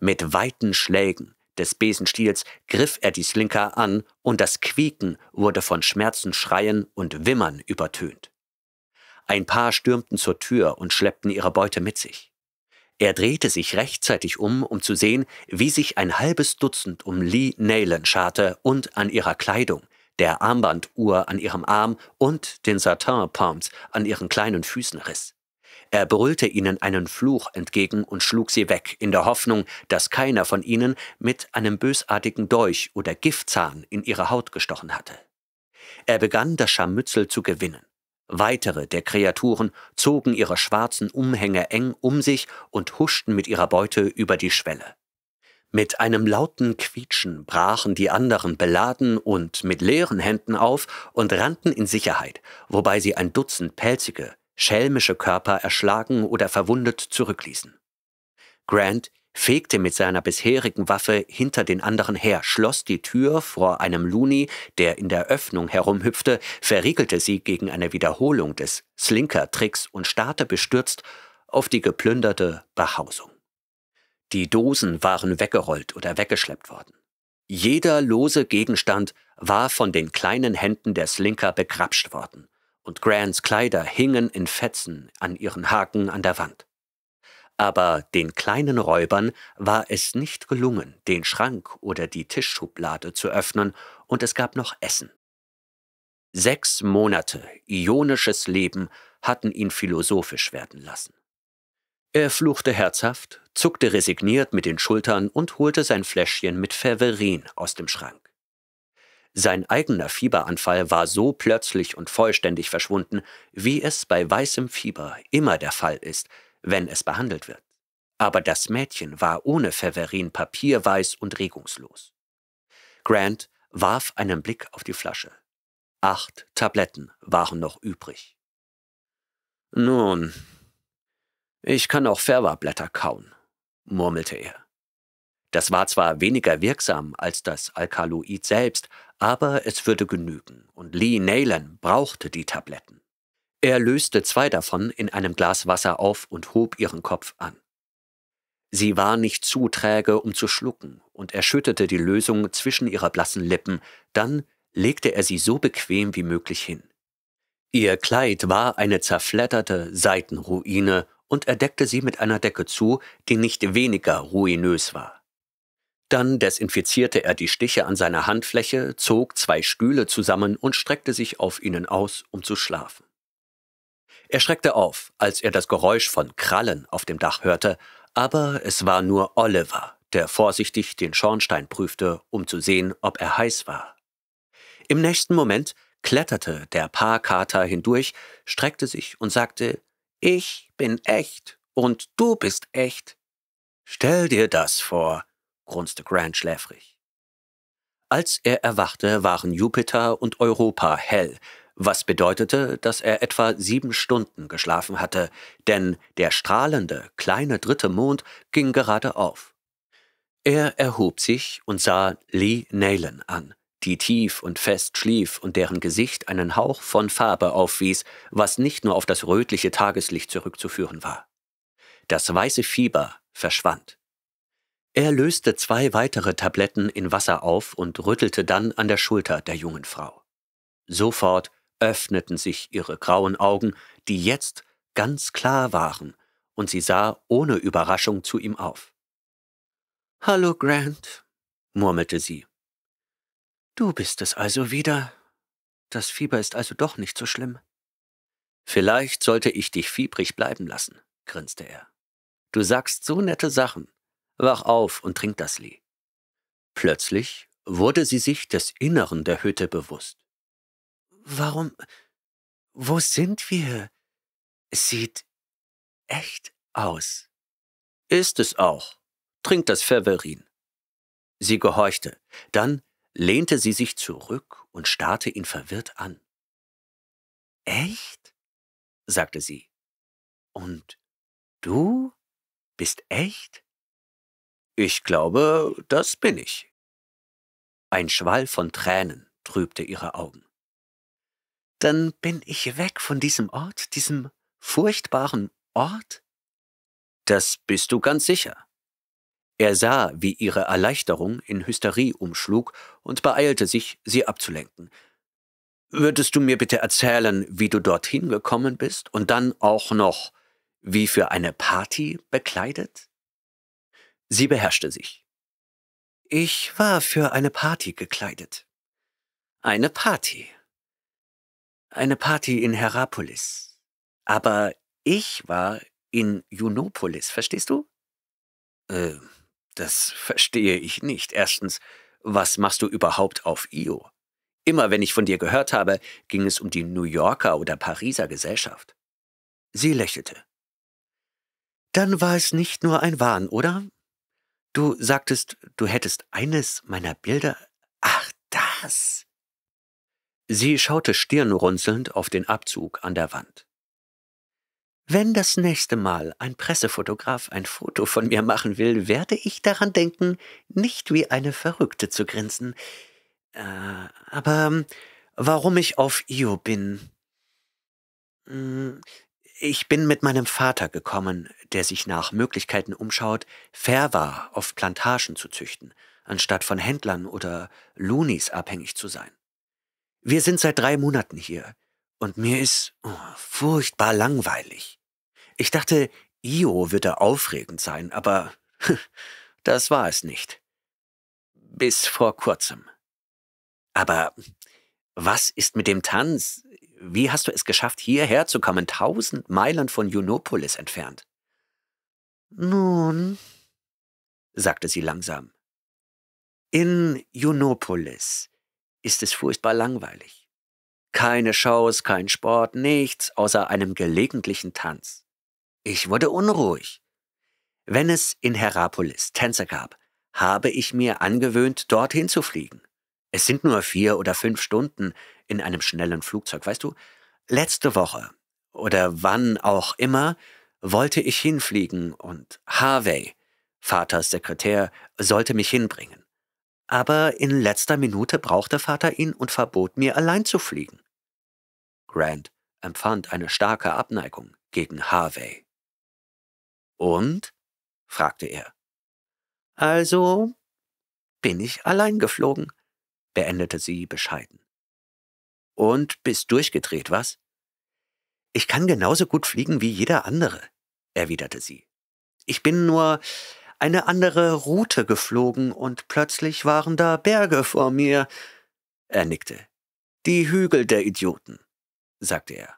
Mit weiten Schlägen des Besenstiels griff er die Slinker an und das Quieken wurde von Schmerzensschreien und Wimmern übertönt. Ein paar stürmten zur Tür und schleppten ihre Beute mit sich. Er drehte sich rechtzeitig um, um zu sehen, wie sich ein halbes Dutzend um Lee Nalen scharte und an ihrer Kleidung, der Armbanduhr an ihrem Arm und den satin palms an ihren kleinen Füßen riss. Er brüllte ihnen einen Fluch entgegen und schlug sie weg, in der Hoffnung, dass keiner von ihnen mit einem bösartigen Dolch oder Giftzahn in ihre Haut gestochen hatte. Er begann, das Scharmützel zu gewinnen. Weitere der Kreaturen zogen ihre schwarzen Umhänge eng um sich und huschten mit ihrer Beute über die Schwelle. Mit einem lauten Quietschen brachen die anderen beladen und mit leeren Händen auf und rannten in Sicherheit, wobei sie ein Dutzend pelzige, schelmische Körper erschlagen oder verwundet zurückließen. Grant fegte mit seiner bisherigen Waffe hinter den anderen her, schloss die Tür vor einem Looney, der in der Öffnung herumhüpfte, verriegelte sie gegen eine Wiederholung des Slinker-Tricks und starrte bestürzt auf die geplünderte Behausung. Die Dosen waren weggerollt oder weggeschleppt worden. Jeder lose Gegenstand war von den kleinen Händen der Slinker begrapscht worden und Grants Kleider hingen in Fetzen an ihren Haken an der Wand. Aber den kleinen Räubern war es nicht gelungen, den Schrank oder die Tischschublade zu öffnen, und es gab noch Essen. Sechs Monate ionisches Leben hatten ihn philosophisch werden lassen. Er fluchte herzhaft, zuckte resigniert mit den Schultern und holte sein Fläschchen mit Ferverin aus dem Schrank. Sein eigener Fieberanfall war so plötzlich und vollständig verschwunden, wie es bei weißem Fieber immer der Fall ist, wenn es behandelt wird. Aber das Mädchen war ohne Feverin papierweiß und regungslos. Grant warf einen Blick auf die Flasche. Acht Tabletten waren noch übrig. Nun, ich kann auch Färberblätter kauen, murmelte er. Das war zwar weniger wirksam als das Alkaloid selbst, aber es würde genügen und Lee Nalen brauchte die Tabletten. Er löste zwei davon in einem Glas Wasser auf und hob ihren Kopf an. Sie war nicht zu träge, um zu schlucken, und er schüttete die Lösung zwischen ihrer blassen Lippen, dann legte er sie so bequem wie möglich hin. Ihr Kleid war eine zerfletterte Seitenruine, und er deckte sie mit einer Decke zu, die nicht weniger ruinös war. Dann desinfizierte er die Stiche an seiner Handfläche, zog zwei Stühle zusammen und streckte sich auf ihnen aus, um zu schlafen. Er schreckte auf, als er das Geräusch von Krallen auf dem Dach hörte, aber es war nur Oliver, der vorsichtig den Schornstein prüfte, um zu sehen, ob er heiß war. Im nächsten Moment kletterte der Paarkater hindurch, streckte sich und sagte, Ich bin echt und du bist echt. Stell dir das vor, grunzte Grant schläfrig. Als er erwachte, waren Jupiter und Europa hell, was bedeutete, dass er etwa sieben Stunden geschlafen hatte, denn der strahlende, kleine dritte Mond ging gerade auf. Er erhob sich und sah Lee Nalen an, die tief und fest schlief und deren Gesicht einen Hauch von Farbe aufwies, was nicht nur auf das rötliche Tageslicht zurückzuführen war. Das weiße Fieber verschwand. Er löste zwei weitere Tabletten in Wasser auf und rüttelte dann an der Schulter der jungen Frau. Sofort öffneten sich ihre grauen Augen, die jetzt ganz klar waren, und sie sah ohne Überraschung zu ihm auf. Hallo, Grant, murmelte sie. Du bist es also wieder. Das Fieber ist also doch nicht so schlimm. Vielleicht sollte ich dich fiebrig bleiben lassen, grinste er. Du sagst so nette Sachen. Wach auf und trink das Lee. Plötzlich wurde sie sich des Inneren der Hütte bewusst. Warum. Wo sind wir? Es sieht echt aus. Ist es auch. Trink das Feverin. Sie gehorchte, dann lehnte sie sich zurück und starrte ihn verwirrt an. Echt? sagte sie. Und du bist echt? Ich glaube, das bin ich. Ein Schwall von Tränen trübte ihre Augen. Dann bin ich weg von diesem Ort, diesem furchtbaren Ort? Das bist du ganz sicher. Er sah, wie ihre Erleichterung in Hysterie umschlug und beeilte sich, sie abzulenken. Würdest du mir bitte erzählen, wie du dorthin gekommen bist und dann auch noch, wie für eine Party bekleidet? Sie beherrschte sich. Ich war für eine Party gekleidet. Eine Party. Eine Party in Herapolis. Aber ich war in Junopolis, verstehst du? Äh, das verstehe ich nicht. Erstens, was machst du überhaupt auf Io? Immer wenn ich von dir gehört habe, ging es um die New Yorker oder Pariser Gesellschaft. Sie lächelte. Dann war es nicht nur ein Wahn, oder? Du sagtest, du hättest eines meiner Bilder. Ach, das. Sie schaute stirnrunzelnd auf den Abzug an der Wand. Wenn das nächste Mal ein Pressefotograf ein Foto von mir machen will, werde ich daran denken, nicht wie eine Verrückte zu grinsen. Äh, aber warum ich auf Io bin? Hm, ich bin mit meinem Vater gekommen, der sich nach Möglichkeiten umschaut, fair war, auf Plantagen zu züchten, anstatt von Händlern oder Loonies abhängig zu sein. Wir sind seit drei Monaten hier und mir ist oh, furchtbar langweilig. Ich dachte, Io würde aufregend sein, aber das war es nicht. Bis vor kurzem. Aber was ist mit dem Tanz? Wie hast du es geschafft, hierher zu kommen, tausend Meilen von Junopolis entfernt? Nun, sagte sie langsam, in Junopolis ist es furchtbar langweilig. Keine Shows, kein Sport, nichts außer einem gelegentlichen Tanz. Ich wurde unruhig. Wenn es in Herapolis Tänzer gab, habe ich mir angewöhnt, dorthin zu fliegen. Es sind nur vier oder fünf Stunden in einem schnellen Flugzeug. Weißt du, letzte Woche oder wann auch immer wollte ich hinfliegen und Harvey, Vaters Sekretär, sollte mich hinbringen. Aber in letzter Minute brauchte Vater ihn und verbot mir, allein zu fliegen. Grant empfand eine starke Abneigung gegen Harvey. Und? fragte er. Also bin ich allein geflogen, beendete sie bescheiden. Und bist durchgedreht, was? Ich kann genauso gut fliegen wie jeder andere, erwiderte sie. Ich bin nur eine andere Route geflogen und plötzlich waren da Berge vor mir. Er nickte. Die Hügel der Idioten, sagte er.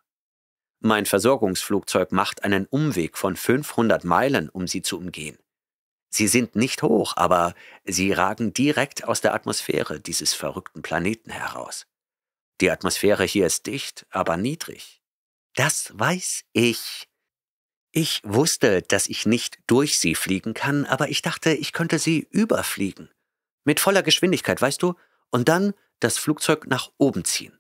Mein Versorgungsflugzeug macht einen Umweg von 500 Meilen, um sie zu umgehen. Sie sind nicht hoch, aber sie ragen direkt aus der Atmosphäre dieses verrückten Planeten heraus. Die Atmosphäre hier ist dicht, aber niedrig. Das weiß ich. Ich wusste, dass ich nicht durch sie fliegen kann, aber ich dachte, ich könnte sie überfliegen. Mit voller Geschwindigkeit, weißt du, und dann das Flugzeug nach oben ziehen.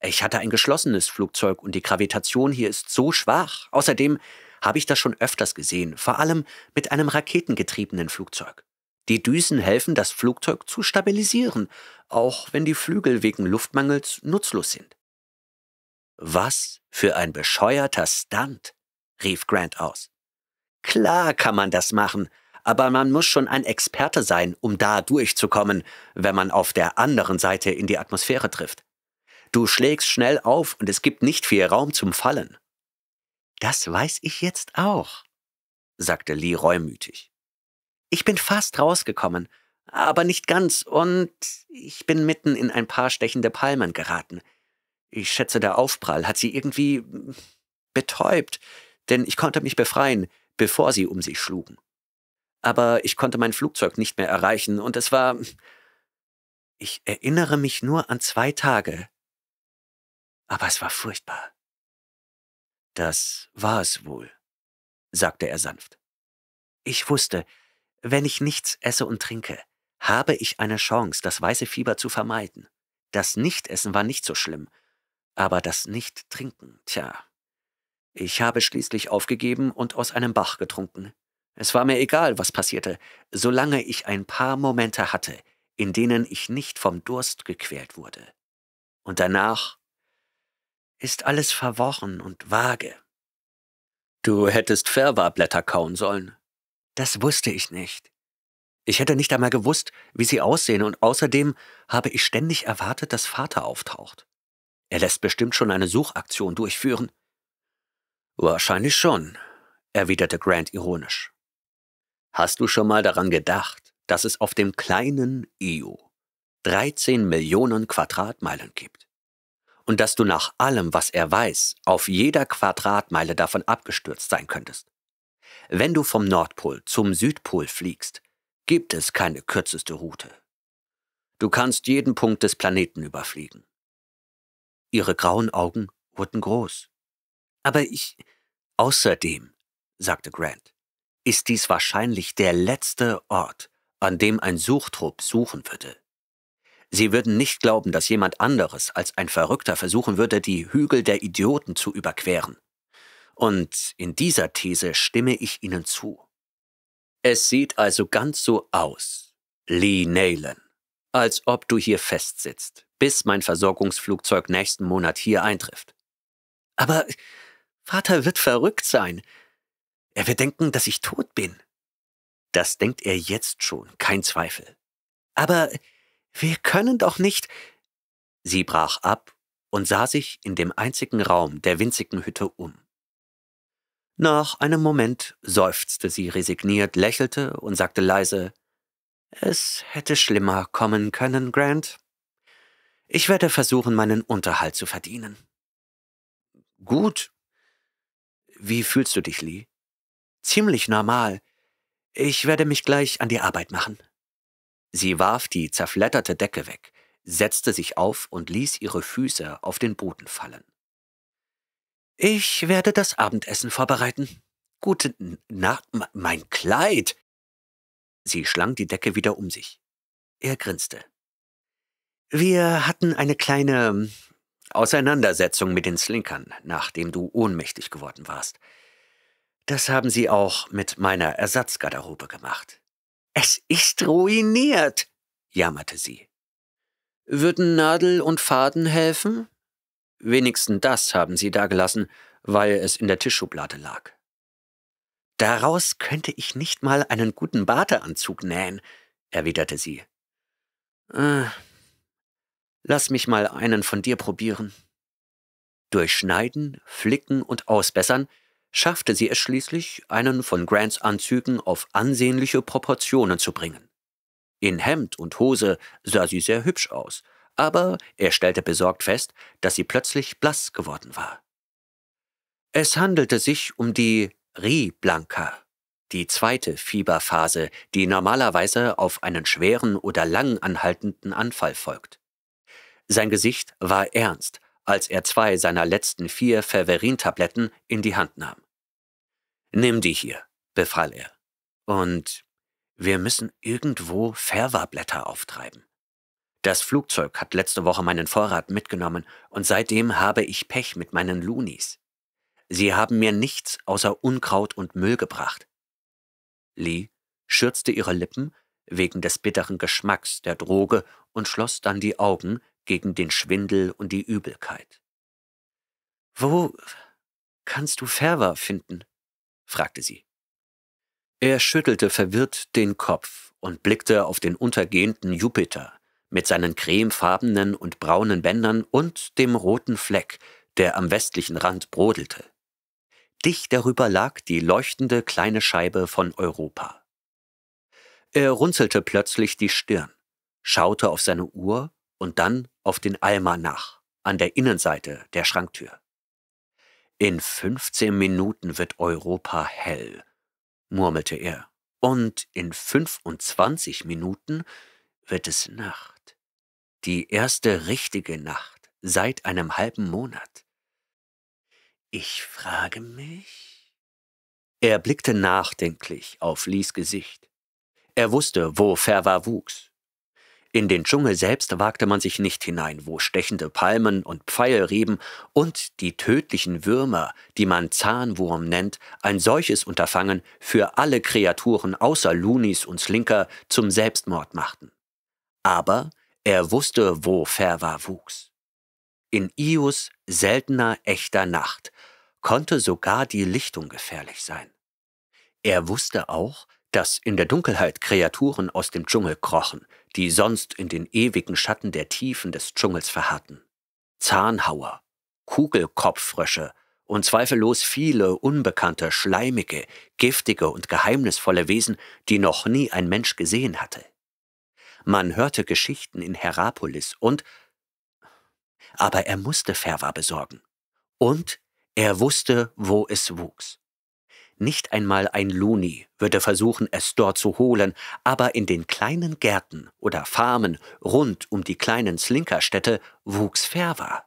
Ich hatte ein geschlossenes Flugzeug und die Gravitation hier ist so schwach. Außerdem habe ich das schon öfters gesehen, vor allem mit einem raketengetriebenen Flugzeug. Die Düsen helfen, das Flugzeug zu stabilisieren, auch wenn die Flügel wegen Luftmangels nutzlos sind. Was für ein bescheuerter Stunt, rief Grant aus. Klar kann man das machen, aber man muss schon ein Experte sein, um da durchzukommen, wenn man auf der anderen Seite in die Atmosphäre trifft. Du schlägst schnell auf und es gibt nicht viel Raum zum Fallen. Das weiß ich jetzt auch, sagte Lee reumütig. Ich bin fast rausgekommen, aber nicht ganz, und ich bin mitten in ein paar stechende Palmen geraten. Ich schätze, der Aufprall hat sie irgendwie betäubt, denn ich konnte mich befreien, bevor sie um sich schlugen. Aber ich konnte mein Flugzeug nicht mehr erreichen, und es war. Ich erinnere mich nur an zwei Tage. Aber es war furchtbar. Das war es wohl, sagte er sanft. Ich wusste, wenn ich nichts esse und trinke, habe ich eine Chance, das weiße Fieber zu vermeiden. Das Nichtessen war nicht so schlimm, aber das Nichttrinken, tja. Ich habe schließlich aufgegeben und aus einem Bach getrunken. Es war mir egal, was passierte, solange ich ein paar Momente hatte, in denen ich nicht vom Durst gequält wurde. Und danach ist alles verworren und vage. Du hättest Färberblätter kauen sollen. Das wusste ich nicht. Ich hätte nicht einmal gewusst, wie sie aussehen, und außerdem habe ich ständig erwartet, dass Vater auftaucht. Er lässt bestimmt schon eine Suchaktion durchführen. Wahrscheinlich schon, erwiderte Grant ironisch. Hast du schon mal daran gedacht, dass es auf dem kleinen EU 13 Millionen Quadratmeilen gibt? und dass du nach allem, was er weiß, auf jeder Quadratmeile davon abgestürzt sein könntest. Wenn du vom Nordpol zum Südpol fliegst, gibt es keine kürzeste Route. Du kannst jeden Punkt des Planeten überfliegen. Ihre grauen Augen wurden groß. Aber ich. Außerdem, sagte Grant, ist dies wahrscheinlich der letzte Ort, an dem ein Suchtrupp suchen würde. Sie würden nicht glauben, dass jemand anderes als ein Verrückter versuchen würde, die Hügel der Idioten zu überqueren. Und in dieser These stimme ich Ihnen zu. Es sieht also ganz so aus, Lee Nalen, als ob du hier festsitzt, bis mein Versorgungsflugzeug nächsten Monat hier eintrifft. Aber Vater wird verrückt sein. Er wird denken, dass ich tot bin. Das denkt er jetzt schon, kein Zweifel. Aber wir können doch nicht. Sie brach ab und sah sich in dem einzigen Raum der winzigen Hütte um. Nach einem Moment seufzte sie resigniert, lächelte und sagte leise Es hätte schlimmer kommen können, Grant. Ich werde versuchen, meinen Unterhalt zu verdienen. Gut. Wie fühlst du dich, Lee? Ziemlich normal. Ich werde mich gleich an die Arbeit machen. Sie warf die zerfletterte Decke weg, setzte sich auf und ließ ihre Füße auf den Boden fallen. Ich werde das Abendessen vorbereiten. Gute Nacht, mein Kleid! Sie schlang die Decke wieder um sich. Er grinste. Wir hatten eine kleine hm, Auseinandersetzung mit den Slinkern, nachdem du ohnmächtig geworden warst. Das haben sie auch mit meiner Ersatzgarderobe gemacht. Es ist ruiniert, jammerte sie. Würden Nadel und Faden helfen? Wenigstens das haben sie dagelassen, weil es in der Tischschublade lag. Daraus könnte ich nicht mal einen guten Bateanzug nähen, erwiderte sie. Äh, lass mich mal einen von dir probieren. Durchschneiden, flicken und ausbessern – schaffte sie es schließlich, einen von Grants Anzügen auf ansehnliche Proportionen zu bringen. In Hemd und Hose sah sie sehr hübsch aus, aber er stellte besorgt fest, dass sie plötzlich blass geworden war. Es handelte sich um die Rieblanka, die zweite Fieberphase, die normalerweise auf einen schweren oder lang anhaltenden Anfall folgt. Sein Gesicht war ernst, als er zwei seiner letzten vier Ferverin-Tabletten in die Hand nahm. Nimm die hier, befahl er. Und wir müssen irgendwo Ferverblätter auftreiben. Das Flugzeug hat letzte Woche meinen Vorrat mitgenommen und seitdem habe ich Pech mit meinen Lunis. Sie haben mir nichts außer Unkraut und Müll gebracht. Lee schürzte ihre Lippen wegen des bitteren Geschmacks der Droge und schloss dann die Augen, gegen den Schwindel und die Übelkeit. Wo kannst du Ferva finden? fragte sie. Er schüttelte verwirrt den Kopf und blickte auf den untergehenden Jupiter mit seinen cremefarbenen und braunen Bändern und dem roten Fleck, der am westlichen Rand brodelte. Dicht darüber lag die leuchtende kleine Scheibe von Europa. Er runzelte plötzlich die Stirn, schaute auf seine Uhr und dann auf den Almanach an der Innenseite der Schranktür. In 15 Minuten wird Europa hell, murmelte er, und in 25 Minuten wird es Nacht. Die erste richtige Nacht seit einem halben Monat. Ich frage mich. Er blickte nachdenklich auf Lies Gesicht. Er wusste, wo Ferva wuchs, in den Dschungel selbst wagte man sich nicht hinein, wo stechende Palmen und Pfeilrieben und die tödlichen Würmer, die man Zahnwurm nennt, ein solches Unterfangen für alle Kreaturen außer Lunis und Slinker zum Selbstmord machten. Aber er wusste, wo Ferva wuchs. In Ius seltener echter Nacht konnte sogar die Lichtung gefährlich sein. Er wusste auch, dass in der Dunkelheit Kreaturen aus dem Dschungel krochen, die sonst in den ewigen Schatten der Tiefen des Dschungels verharrten. Zahnhauer, Kugelkopffrösche und zweifellos viele unbekannte, schleimige, giftige und geheimnisvolle Wesen, die noch nie ein Mensch gesehen hatte. Man hörte Geschichten in Herapolis und aber er musste Ferva besorgen. Und er wusste, wo es wuchs. Nicht einmal ein Luni würde versuchen, es dort zu holen, aber in den kleinen Gärten oder Farmen rund um die kleinen Slinkerstädte wuchs Ferva.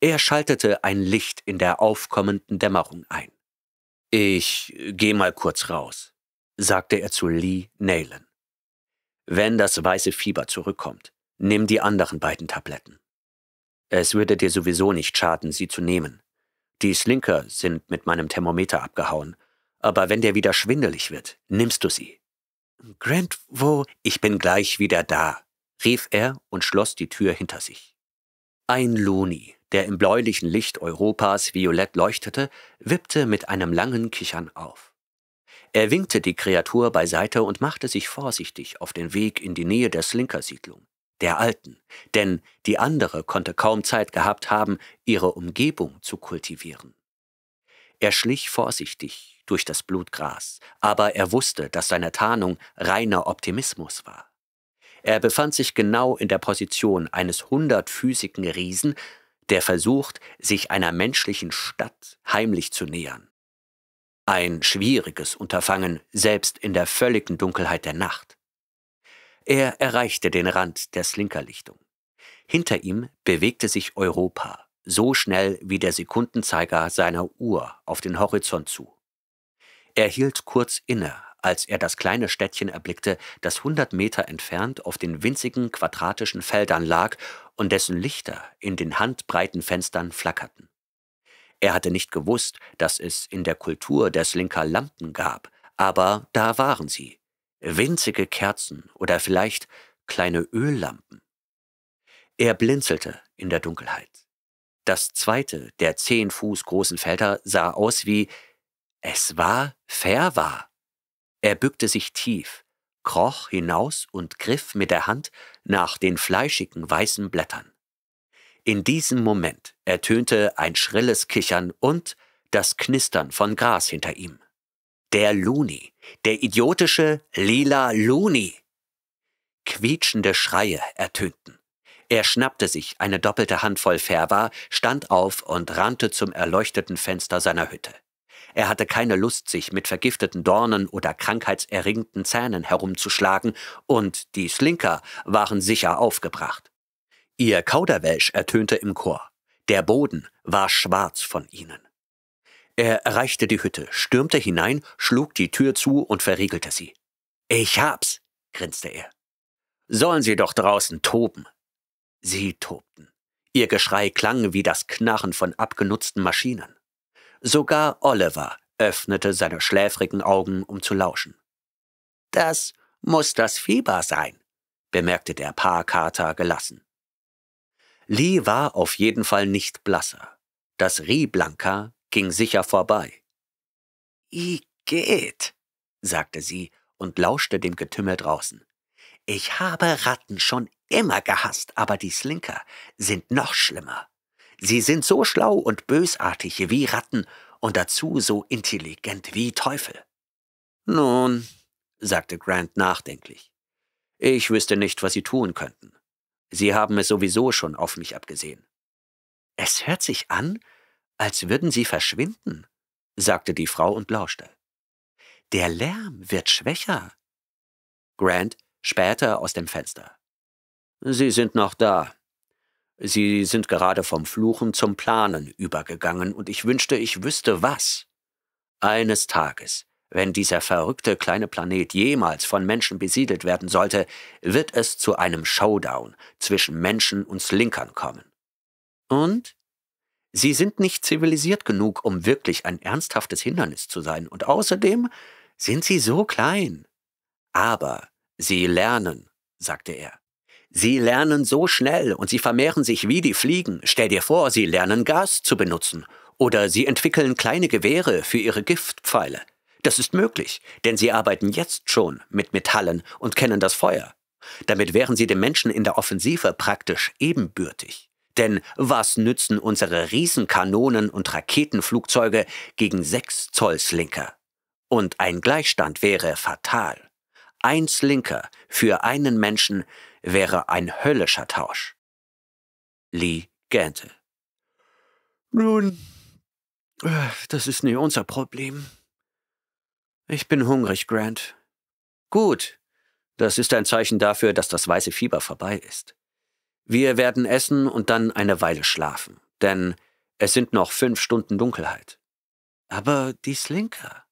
Er schaltete ein Licht in der aufkommenden Dämmerung ein. Ich geh mal kurz raus, sagte er zu Lee Nalen. Wenn das weiße Fieber zurückkommt, nimm die anderen beiden Tabletten. Es würde dir sowieso nicht schaden, sie zu nehmen. Die Slinker sind mit meinem Thermometer abgehauen. Aber wenn der wieder schwindelig wird, nimmst du sie. Grant, wo? Ich bin gleich wieder da, rief er und schloss die Tür hinter sich. Ein Looney, der im bläulichen Licht Europas violett leuchtete, wippte mit einem langen Kichern auf. Er winkte die Kreatur beiseite und machte sich vorsichtig auf den Weg in die Nähe der Slinker-Siedlung der Alten, denn die andere konnte kaum Zeit gehabt haben, ihre Umgebung zu kultivieren. Er schlich vorsichtig durch das Blutgras, aber er wusste, dass seine Tarnung reiner Optimismus war. Er befand sich genau in der Position eines hundertfüßigen Riesen, der versucht, sich einer menschlichen Stadt heimlich zu nähern. Ein schwieriges Unterfangen, selbst in der völligen Dunkelheit der Nacht. Er erreichte den Rand der Slinkerlichtung. Hinter ihm bewegte sich Europa, so schnell wie der Sekundenzeiger seiner Uhr auf den Horizont zu. Er hielt kurz inne, als er das kleine Städtchen erblickte, das hundert Meter entfernt auf den winzigen quadratischen Feldern lag und dessen Lichter in den handbreiten Fenstern flackerten. Er hatte nicht gewusst, dass es in der Kultur der Slinker Lampen gab, aber da waren sie, winzige Kerzen oder vielleicht kleine Öllampen. Er blinzelte in der Dunkelheit. Das zweite der zehn Fuß großen Felder sah aus wie es war fair war. Er bückte sich tief, kroch hinaus und griff mit der Hand nach den fleischigen weißen Blättern. In diesem Moment ertönte ein schrilles Kichern und das Knistern von Gras hinter ihm. Der Looney, der idiotische lila Looney. Quietschende Schreie ertönten. Er schnappte sich eine doppelte Handvoll Färber, stand auf und rannte zum erleuchteten Fenster seiner Hütte. Er hatte keine Lust, sich mit vergifteten Dornen oder krankheitserregenden Zähnen herumzuschlagen, und die Slinker waren sicher aufgebracht. Ihr Kauderwelsch ertönte im Chor. Der Boden war schwarz von ihnen. Er erreichte die Hütte, stürmte hinein, schlug die Tür zu und verriegelte sie. Ich hab's, grinste er. Sollen sie doch draußen toben. Sie tobten. Ihr Geschrei klang wie das Knarren von abgenutzten Maschinen. Sogar Oliver öffnete seine schläfrigen Augen, um zu lauschen. Das muss das Fieber sein, bemerkte der Paarkater gelassen. Lee war auf jeden Fall nicht blasser. Das Rieblanka ging sicher vorbei. I sagte sie und lauschte dem Getümmel draußen. Ich habe Ratten schon immer gehasst, aber die Slinker sind noch schlimmer. Sie sind so schlau und bösartig wie Ratten und dazu so intelligent wie Teufel. Nun, sagte Grant nachdenklich, ich wüsste nicht, was Sie tun könnten. Sie haben es sowieso schon auf mich abgesehen. Es hört sich an, als würden sie verschwinden, sagte die Frau und lauschte. Der Lärm wird schwächer. Grant spähte aus dem Fenster. Sie sind noch da. Sie sind gerade vom Fluchen zum Planen übergegangen, und ich wünschte, ich wüsste was. Eines Tages, wenn dieser verrückte kleine Planet jemals von Menschen besiedelt werden sollte, wird es zu einem Showdown zwischen Menschen und Slinkern kommen. Und Sie sind nicht zivilisiert genug, um wirklich ein ernsthaftes Hindernis zu sein, und außerdem sind sie so klein. Aber sie lernen, sagte er. Sie lernen so schnell und sie vermehren sich wie die Fliegen. Stell dir vor, sie lernen Gas zu benutzen oder sie entwickeln kleine Gewehre für ihre Giftpfeile. Das ist möglich, denn sie arbeiten jetzt schon mit Metallen und kennen das Feuer. Damit wären sie dem Menschen in der Offensive praktisch ebenbürtig. Denn was nützen unsere Riesenkanonen und Raketenflugzeuge gegen sechs Zoll Slinker? Und ein Gleichstand wäre fatal. Ein Slinker für einen Menschen wäre ein höllischer Tausch. Lee gähnte. Nun, äh, das ist nicht unser Problem. Ich bin hungrig, Grant. Gut, das ist ein Zeichen dafür, dass das weiße Fieber vorbei ist. Wir werden essen und dann eine Weile schlafen, denn es sind noch fünf Stunden Dunkelheit. Aber die Slinker?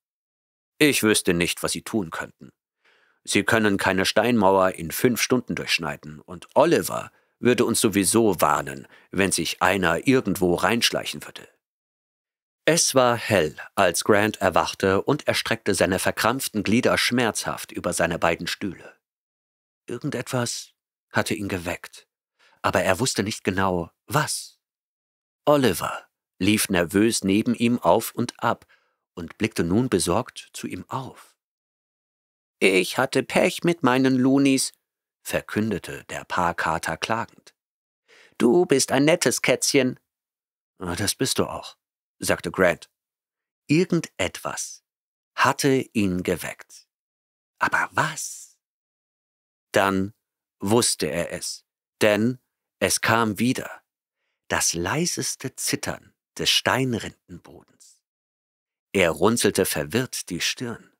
Ich wüsste nicht, was sie tun könnten. Sie können keine Steinmauer in fünf Stunden durchschneiden, und Oliver würde uns sowieso warnen, wenn sich einer irgendwo reinschleichen würde. Es war hell, als Grant erwachte und erstreckte seine verkrampften Glieder schmerzhaft über seine beiden Stühle. Irgendetwas hatte ihn geweckt aber er wusste nicht genau, was. Oliver lief nervös neben ihm auf und ab und blickte nun besorgt zu ihm auf. Ich hatte Pech mit meinen Lunis, verkündete der Paarkater klagend. Du bist ein nettes Kätzchen. Ah, das bist du auch, sagte Grant. Irgendetwas hatte ihn geweckt. Aber was? Dann wusste er es, denn es kam wieder das leiseste Zittern des Steinrindenbodens. Er runzelte verwirrt die Stirn.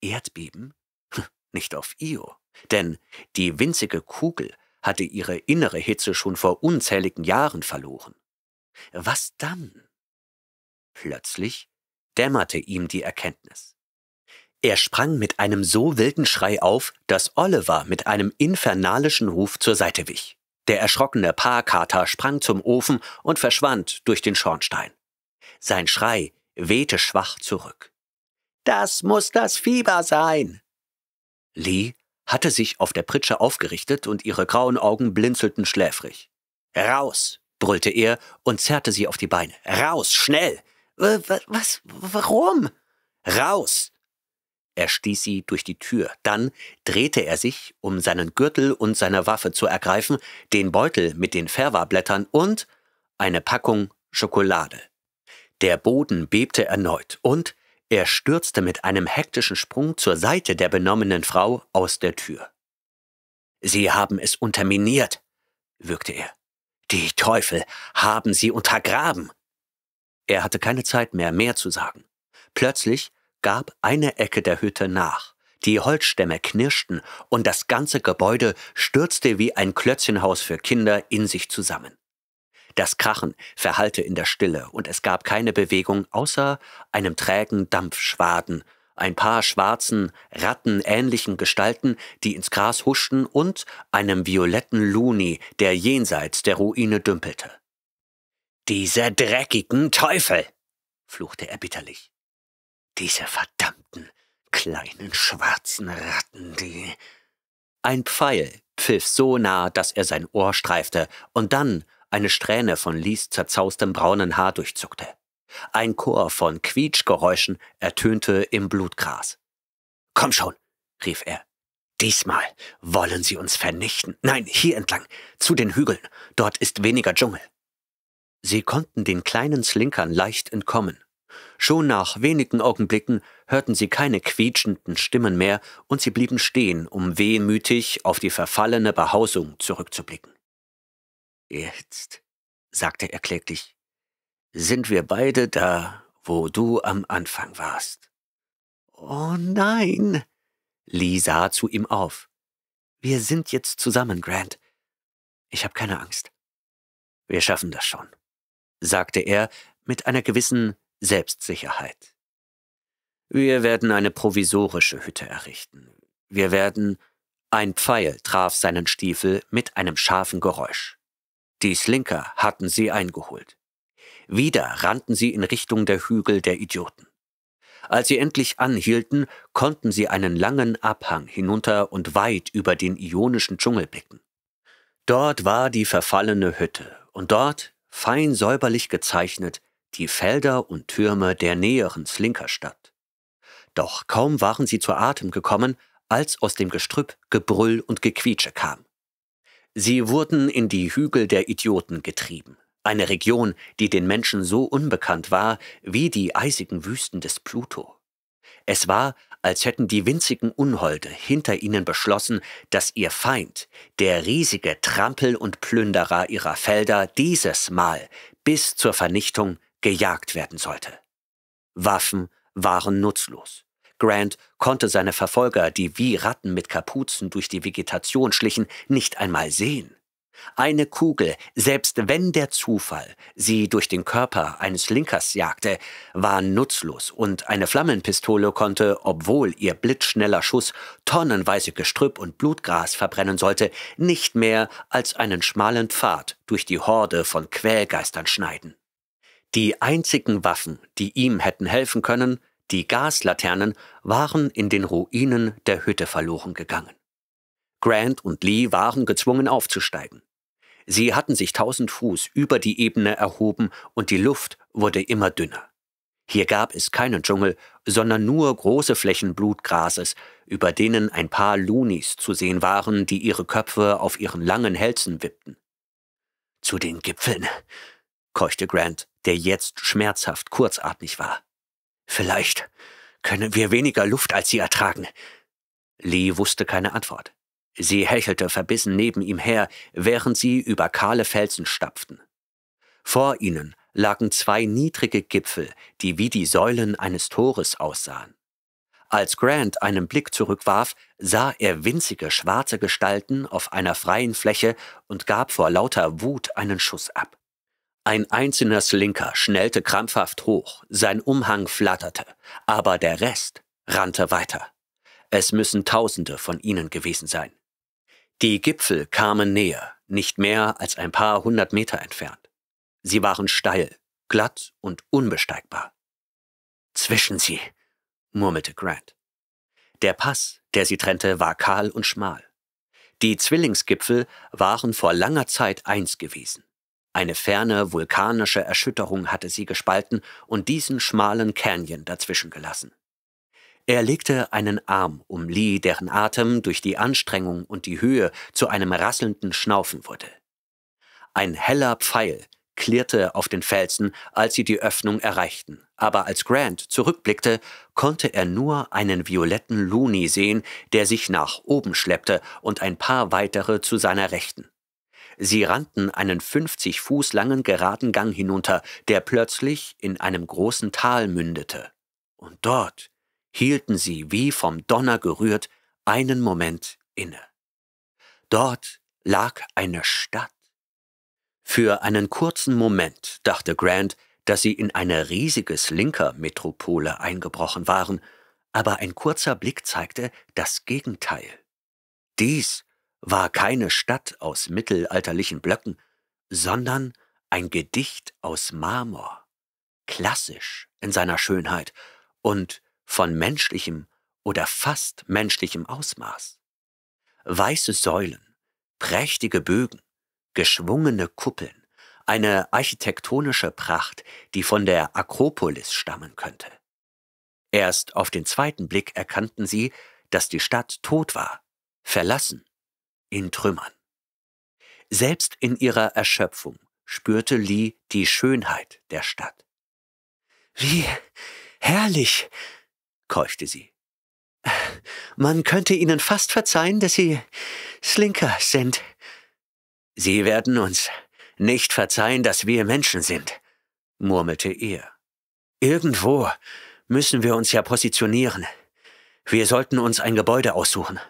Erdbeben? Hm, nicht auf Io, denn die winzige Kugel hatte ihre innere Hitze schon vor unzähligen Jahren verloren. Was dann? Plötzlich dämmerte ihm die Erkenntnis. Er sprang mit einem so wilden Schrei auf, dass Oliver mit einem infernalischen Ruf zur Seite wich. Der erschrockene Paarkater sprang zum Ofen und verschwand durch den Schornstein. Sein Schrei wehte schwach zurück. Das muss das Fieber sein! Lee hatte sich auf der Pritsche aufgerichtet und ihre grauen Augen blinzelten schläfrig. Raus! brüllte er und zerrte sie auf die Beine. Raus, schnell! Was? Warum? Raus! Er stieß sie durch die Tür. Dann drehte er sich, um seinen Gürtel und seine Waffe zu ergreifen, den Beutel mit den ferva und eine Packung Schokolade. Der Boden bebte erneut und er stürzte mit einem hektischen Sprung zur Seite der benommenen Frau aus der Tür. Sie haben es unterminiert, würgte er. Die Teufel haben sie untergraben. Er hatte keine Zeit mehr, mehr zu sagen. Plötzlich gab eine Ecke der Hütte nach. Die Holzstämme knirschten und das ganze Gebäude stürzte wie ein Klötzchenhaus für Kinder in sich zusammen. Das Krachen verhallte in der Stille und es gab keine Bewegung außer einem trägen Dampfschwaden, ein paar schwarzen, rattenähnlichen Gestalten, die ins Gras huschten und einem violetten Luni, der jenseits der Ruine dümpelte. Diese dreckigen Teufel! fluchte er bitterlich. Diese verdammten kleinen schwarzen Ratten, die. Ein Pfeil pfiff so nah, dass er sein Ohr streifte und dann eine Strähne von Lies zerzaustem braunen Haar durchzuckte. Ein Chor von Quietschgeräuschen ertönte im Blutgras. Komm schon, rief er. Diesmal wollen sie uns vernichten. Nein, hier entlang, zu den Hügeln. Dort ist weniger Dschungel. Sie konnten den kleinen Slinkern leicht entkommen. Schon nach wenigen Augenblicken hörten sie keine quietschenden Stimmen mehr und sie blieben stehen, um wehmütig auf die verfallene Behausung zurückzublicken. Jetzt, sagte er kläglich, sind wir beide da, wo du am Anfang warst. Oh nein! Lee sah zu ihm auf. Wir sind jetzt zusammen, Grant. Ich habe keine Angst. Wir schaffen das schon, sagte er mit einer gewissen Selbstsicherheit. Wir werden eine provisorische Hütte errichten. Wir werden. Ein Pfeil traf seinen Stiefel mit einem scharfen Geräusch. Die Slinker hatten sie eingeholt. Wieder rannten sie in Richtung der Hügel der Idioten. Als sie endlich anhielten, konnten sie einen langen Abhang hinunter und weit über den ionischen Dschungel blicken. Dort war die verfallene Hütte, und dort, fein säuberlich gezeichnet, die Felder und Türme der näheren Slinkerstadt. Doch kaum waren sie zu Atem gekommen, als aus dem Gestrüpp Gebrüll und Gequietsche kam. Sie wurden in die Hügel der Idioten getrieben, eine Region, die den Menschen so unbekannt war wie die eisigen Wüsten des Pluto. Es war, als hätten die winzigen Unholde hinter ihnen beschlossen, dass ihr Feind, der riesige Trampel und Plünderer ihrer Felder, dieses Mal bis zur Vernichtung gejagt werden sollte. Waffen waren nutzlos. Grant konnte seine Verfolger, die wie Ratten mit Kapuzen durch die Vegetation schlichen, nicht einmal sehen. Eine Kugel, selbst wenn der Zufall sie durch den Körper eines Linkers jagte, war nutzlos und eine Flammenpistole konnte, obwohl ihr blitzschneller Schuss tonnenweise Gestrüpp und Blutgras verbrennen sollte, nicht mehr als einen schmalen Pfad durch die Horde von Quälgeistern schneiden. Die einzigen Waffen, die ihm hätten helfen können, die Gaslaternen, waren in den Ruinen der Hütte verloren gegangen. Grant und Lee waren gezwungen aufzusteigen. Sie hatten sich tausend Fuß über die Ebene erhoben und die Luft wurde immer dünner. Hier gab es keinen Dschungel, sondern nur große Flächen Blutgrases, über denen ein paar Lunis zu sehen waren, die ihre Köpfe auf ihren langen Hälsen wippten. Zu den Gipfeln, keuchte Grant der jetzt schmerzhaft kurzatmig war. Vielleicht können wir weniger Luft als sie ertragen. Lee wusste keine Antwort. Sie hechelte verbissen neben ihm her, während sie über kahle Felsen stapften. Vor ihnen lagen zwei niedrige Gipfel, die wie die Säulen eines Tores aussahen. Als Grant einen Blick zurückwarf, sah er winzige schwarze Gestalten auf einer freien Fläche und gab vor lauter Wut einen Schuss ab. Ein einzelner Slinker schnellte krampfhaft hoch, sein Umhang flatterte, aber der Rest rannte weiter. Es müssen Tausende von ihnen gewesen sein. Die Gipfel kamen näher, nicht mehr als ein paar hundert Meter entfernt. Sie waren steil, glatt und unbesteigbar. Zwischen sie, murmelte Grant. Der Pass, der sie trennte, war kahl und schmal. Die Zwillingsgipfel waren vor langer Zeit eins gewesen. Eine ferne vulkanische Erschütterung hatte sie gespalten und diesen schmalen Canyon dazwischen gelassen. Er legte einen Arm um Lee, deren Atem durch die Anstrengung und die Höhe zu einem rasselnden Schnaufen wurde. Ein heller Pfeil klirrte auf den Felsen, als sie die Öffnung erreichten. Aber als Grant zurückblickte, konnte er nur einen violetten Looney sehen, der sich nach oben schleppte und ein paar weitere zu seiner Rechten. Sie rannten einen 50 Fuß langen geraden Gang hinunter, der plötzlich in einem großen Tal mündete. Und dort hielten sie, wie vom Donner gerührt, einen Moment inne. Dort lag eine Stadt. Für einen kurzen Moment dachte Grant, dass sie in eine riesige Slinker-Metropole eingebrochen waren, aber ein kurzer Blick zeigte das Gegenteil. Dies war keine Stadt aus mittelalterlichen Blöcken, sondern ein Gedicht aus Marmor, klassisch in seiner Schönheit und von menschlichem oder fast menschlichem Ausmaß. Weiße Säulen, prächtige Bögen, geschwungene Kuppeln, eine architektonische Pracht, die von der Akropolis stammen könnte. Erst auf den zweiten Blick erkannten sie, dass die Stadt tot war, verlassen in Trümmern. Selbst in ihrer Erschöpfung spürte Lee die Schönheit der Stadt. Wie herrlich, keuchte sie. Man könnte Ihnen fast verzeihen, dass Sie Slinker sind. Sie werden uns nicht verzeihen, dass wir Menschen sind, murmelte er. Irgendwo müssen wir uns ja positionieren. Wir sollten uns ein Gebäude aussuchen.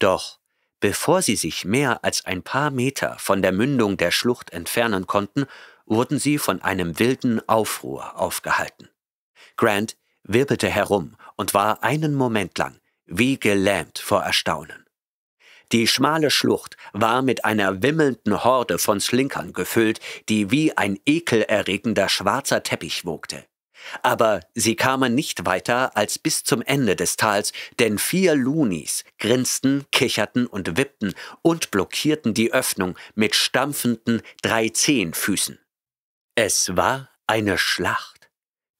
Doch Bevor sie sich mehr als ein paar Meter von der Mündung der Schlucht entfernen konnten, wurden sie von einem wilden Aufruhr aufgehalten. Grant wirbelte herum und war einen Moment lang wie gelähmt vor Erstaunen. Die schmale Schlucht war mit einer wimmelnden Horde von Slinkern gefüllt, die wie ein ekelerregender schwarzer Teppich wogte. Aber sie kamen nicht weiter als bis zum Ende des Tals, denn vier Lunis grinsten, kicherten und wippten und blockierten die Öffnung mit stampfenden drei Zehenfüßen. Es war eine Schlacht.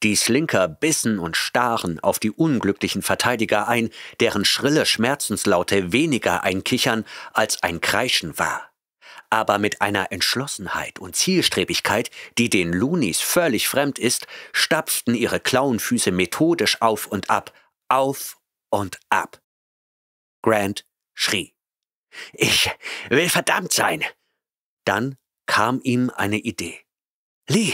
Die Slinker bissen und starren auf die unglücklichen Verteidiger ein, deren schrille Schmerzenslaute weniger ein Kichern als ein Kreischen war aber mit einer Entschlossenheit und Zielstrebigkeit, die den Loonies völlig fremd ist, stapften ihre Klauenfüße methodisch auf und ab, auf und ab. Grant schrie. Ich will verdammt sein. Dann kam ihm eine Idee. Lee,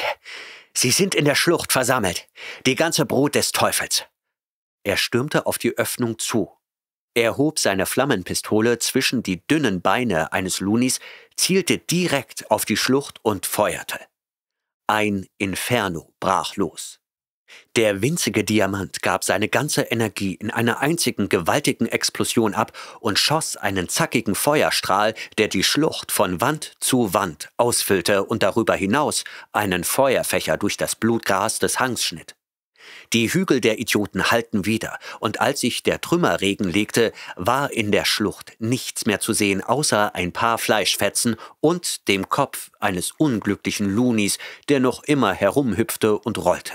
Sie sind in der Schlucht versammelt, die ganze Brut des Teufels. Er stürmte auf die Öffnung zu. Er hob seine Flammenpistole zwischen die dünnen Beine eines Lunis, zielte direkt auf die Schlucht und feuerte. Ein Inferno brach los. Der winzige Diamant gab seine ganze Energie in einer einzigen gewaltigen Explosion ab und schoss einen zackigen Feuerstrahl, der die Schlucht von Wand zu Wand ausfüllte und darüber hinaus einen Feuerfächer durch das Blutgras des Hangs schnitt. Die Hügel der Idioten hallten wieder, und als sich der Trümmerregen legte, war in der Schlucht nichts mehr zu sehen, außer ein paar Fleischfetzen und dem Kopf eines unglücklichen Lunis, der noch immer herumhüpfte und rollte.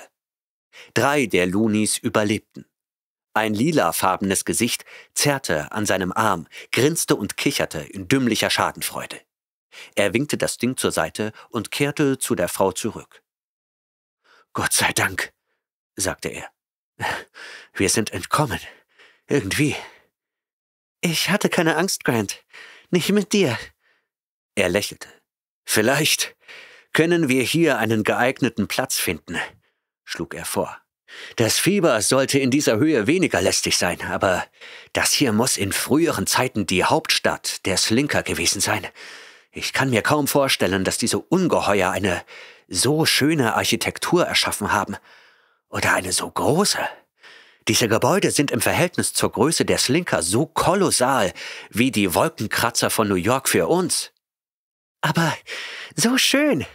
Drei der Lunis überlebten. Ein lilafarbenes Gesicht zerrte an seinem Arm, grinste und kicherte in dümmlicher Schadenfreude. Er winkte das Ding zur Seite und kehrte zu der Frau zurück. Gott sei Dank, sagte er. Wir sind entkommen. Irgendwie. Ich hatte keine Angst, Grant. Nicht mit dir. Er lächelte. Vielleicht können wir hier einen geeigneten Platz finden, schlug er vor. Das Fieber sollte in dieser Höhe weniger lästig sein, aber das hier muss in früheren Zeiten die Hauptstadt der Slinker gewesen sein. Ich kann mir kaum vorstellen, dass diese Ungeheuer eine so schöne Architektur erschaffen haben oder eine so große. Diese Gebäude sind im Verhältnis zur Größe der Slinker so kolossal wie die Wolkenkratzer von New York für uns. Aber so schön,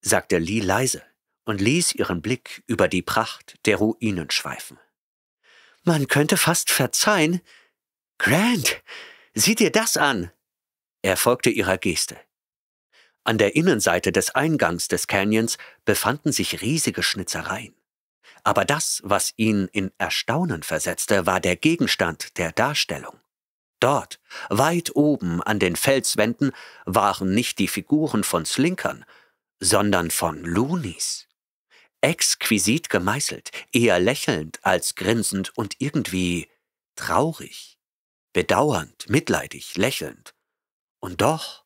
sagte Lee leise und ließ ihren Blick über die Pracht der Ruinen schweifen. Man könnte fast verzeihen. Grant, sieh dir das an! Er folgte ihrer Geste. An der Innenseite des Eingangs des Canyons befanden sich riesige Schnitzereien aber das, was ihn in Erstaunen versetzte, war der Gegenstand der Darstellung. Dort, weit oben an den Felswänden, waren nicht die Figuren von Slinkern, sondern von Loonies. Exquisit gemeißelt, eher lächelnd als grinsend und irgendwie traurig, bedauernd, mitleidig, lächelnd. Und doch,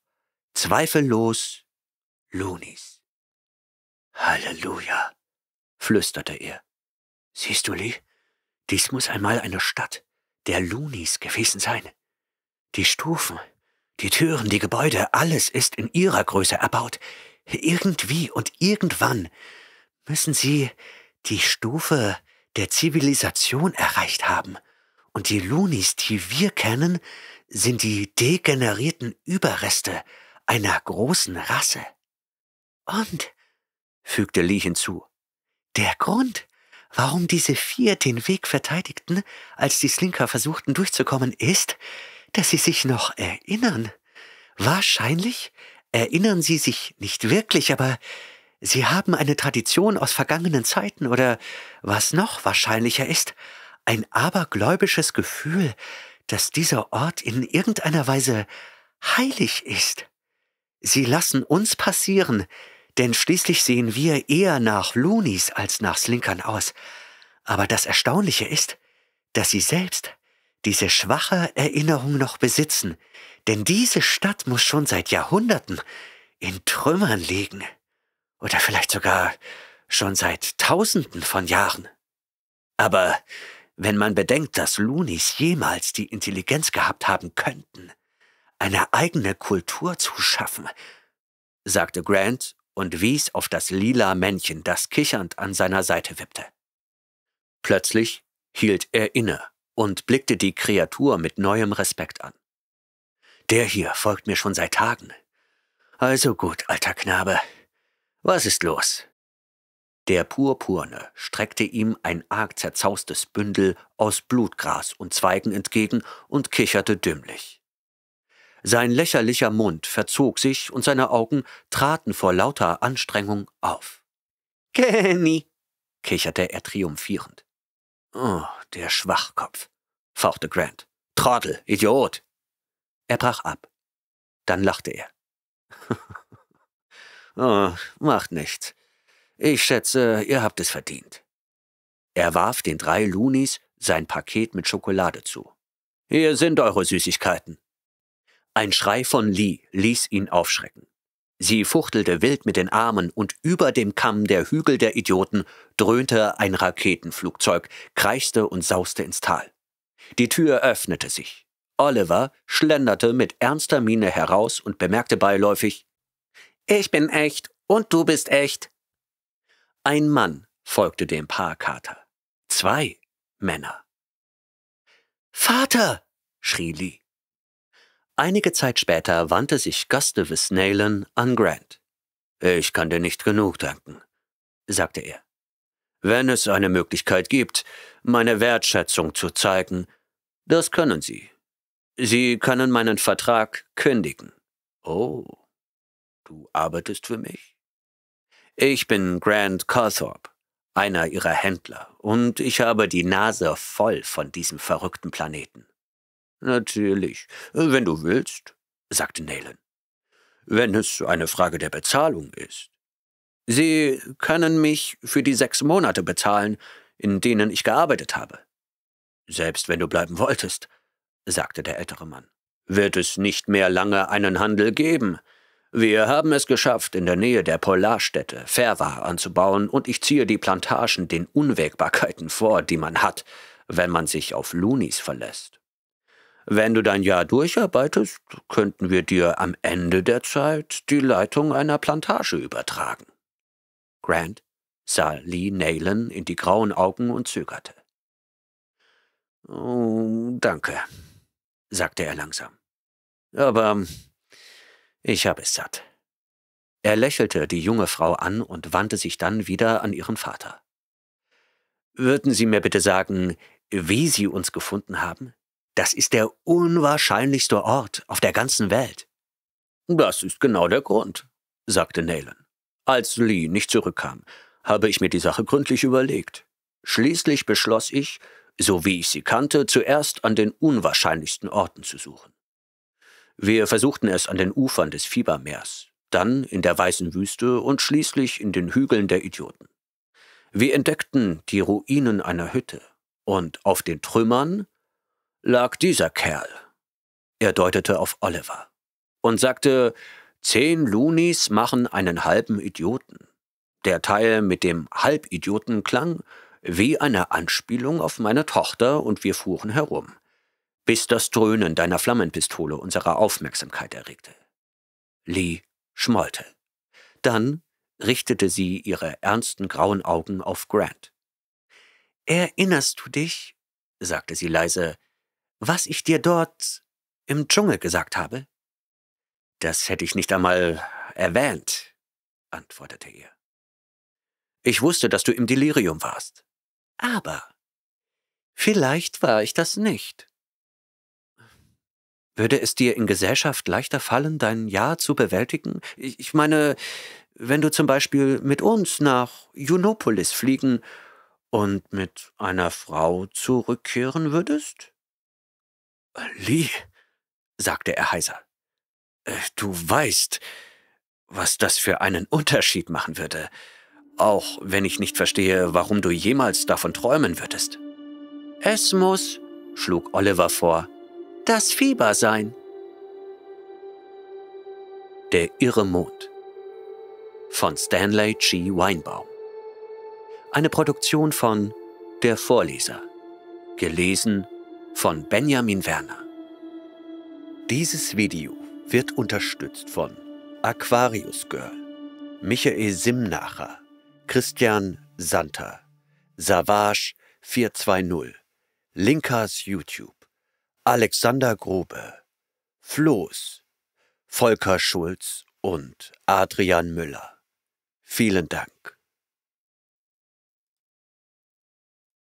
zweifellos, Loonies. Halleluja! flüsterte er. Siehst du, Lee, dies muss einmal eine Stadt der Lunis gewesen sein. Die Stufen, die Türen, die Gebäude, alles ist in ihrer Größe erbaut. Irgendwie und irgendwann müssen sie die Stufe der Zivilisation erreicht haben. Und die Lunis, die wir kennen, sind die degenerierten Überreste einer großen Rasse. Und, fügte Lee hinzu, der Grund, warum diese vier den Weg verteidigten, als die Slinker versuchten durchzukommen, ist, dass sie sich noch erinnern. Wahrscheinlich erinnern sie sich nicht wirklich, aber sie haben eine Tradition aus vergangenen Zeiten oder, was noch wahrscheinlicher ist, ein abergläubisches Gefühl, dass dieser Ort in irgendeiner Weise heilig ist. Sie lassen uns passieren, denn schließlich sehen wir eher nach Loonies als nach Slinkern aus. Aber das Erstaunliche ist, dass sie selbst diese schwache Erinnerung noch besitzen, denn diese Stadt muss schon seit Jahrhunderten in Trümmern liegen. Oder vielleicht sogar schon seit Tausenden von Jahren. Aber wenn man bedenkt, dass Loonies jemals die Intelligenz gehabt haben könnten, eine eigene Kultur zu schaffen, sagte Grant und wies auf das lila Männchen, das kichernd an seiner Seite wippte. Plötzlich hielt er inne und blickte die Kreatur mit neuem Respekt an. Der hier folgt mir schon seit Tagen. Also gut, alter Knabe, was ist los? Der Purpurne streckte ihm ein arg zerzaustes Bündel aus Blutgras und Zweigen entgegen und kicherte dümmlich. Sein lächerlicher Mund verzog sich und seine Augen traten vor lauter Anstrengung auf. Kenny, kicherte er triumphierend. Oh, der Schwachkopf, fauchte Grant. Trottel, Idiot! Er brach ab. Dann lachte er. oh, macht nichts. Ich schätze, ihr habt es verdient. Er warf den drei Loonies sein Paket mit Schokolade zu. Hier sind eure Süßigkeiten. Ein Schrei von Lee ließ ihn aufschrecken. Sie fuchtelte wild mit den Armen und über dem Kamm der Hügel der Idioten dröhnte ein Raketenflugzeug, kreiste und sauste ins Tal. Die Tür öffnete sich. Oliver schlenderte mit ernster Miene heraus und bemerkte beiläufig, ich bin echt und du bist echt. Ein Mann folgte dem Paarkater. Zwei Männer. Vater! schrie Lee. Einige Zeit später wandte sich Gustavus Nalen an Grant. Ich kann dir nicht genug danken, sagte er. Wenn es eine Möglichkeit gibt, meine Wertschätzung zu zeigen, das können Sie. Sie können meinen Vertrag kündigen. Oh, du arbeitest für mich? Ich bin Grant Cawthorpe, einer Ihrer Händler, und ich habe die Nase voll von diesem verrückten Planeten. Natürlich, äh, wenn du willst, sagte Nalen. Wenn es eine Frage der Bezahlung ist. Sie können mich für die sechs Monate bezahlen, in denen ich gearbeitet habe. Selbst wenn du bleiben wolltest, sagte der ältere Mann, wird es nicht mehr lange einen Handel geben. Wir haben es geschafft, in der Nähe der Polarstädte Fairware anzubauen, und ich ziehe die Plantagen den Unwägbarkeiten vor, die man hat, wenn man sich auf Lunis verlässt. Wenn du dein Jahr durcharbeitest, könnten wir dir am Ende der Zeit die Leitung einer Plantage übertragen. Grant sah Lee Nalen in die grauen Augen und zögerte. Oh, danke, sagte er langsam. Aber ich habe es satt. Er lächelte die junge Frau an und wandte sich dann wieder an ihren Vater. Würden Sie mir bitte sagen, wie Sie uns gefunden haben? Das ist der unwahrscheinlichste Ort auf der ganzen Welt. Das ist genau der Grund, sagte Nalen. Als Lee nicht zurückkam, habe ich mir die Sache gründlich überlegt. Schließlich beschloss ich, so wie ich sie kannte, zuerst an den unwahrscheinlichsten Orten zu suchen. Wir versuchten es an den Ufern des Fiebermeers, dann in der Weißen Wüste und schließlich in den Hügeln der Idioten. Wir entdeckten die Ruinen einer Hütte und auf den Trümmern lag dieser Kerl. Er deutete auf Oliver und sagte, zehn Loonies machen einen halben Idioten. Der Teil mit dem Halbidioten klang wie eine Anspielung auf meine Tochter und wir fuhren herum, bis das Dröhnen deiner Flammenpistole unsere Aufmerksamkeit erregte. Lee schmollte. Dann richtete sie ihre ernsten grauen Augen auf Grant. Erinnerst du dich, sagte sie leise, was ich dir dort im Dschungel gesagt habe? Das hätte ich nicht einmal erwähnt, antwortete er. Ich wusste, dass du im Delirium warst. Aber vielleicht war ich das nicht. Würde es dir in Gesellschaft leichter fallen, dein Ja zu bewältigen? Ich meine, wenn du zum Beispiel mit uns nach Junopolis fliegen und mit einer Frau zurückkehren würdest? Lee, sagte er heiser, äh, du weißt, was das für einen Unterschied machen würde, auch wenn ich nicht verstehe, warum du jemals davon träumen würdest. Es muss, schlug Oliver vor, das Fieber sein. Der irre Mond von Stanley G. Weinbaum. Eine Produktion von Der Vorleser. Gelesen von Benjamin Werner. Dieses Video wird unterstützt von Aquarius Girl, Michael Simnacher, Christian Santer, Savage 420, Linkas YouTube, Alexander Grube, Floß, Volker Schulz und Adrian Müller. Vielen Dank.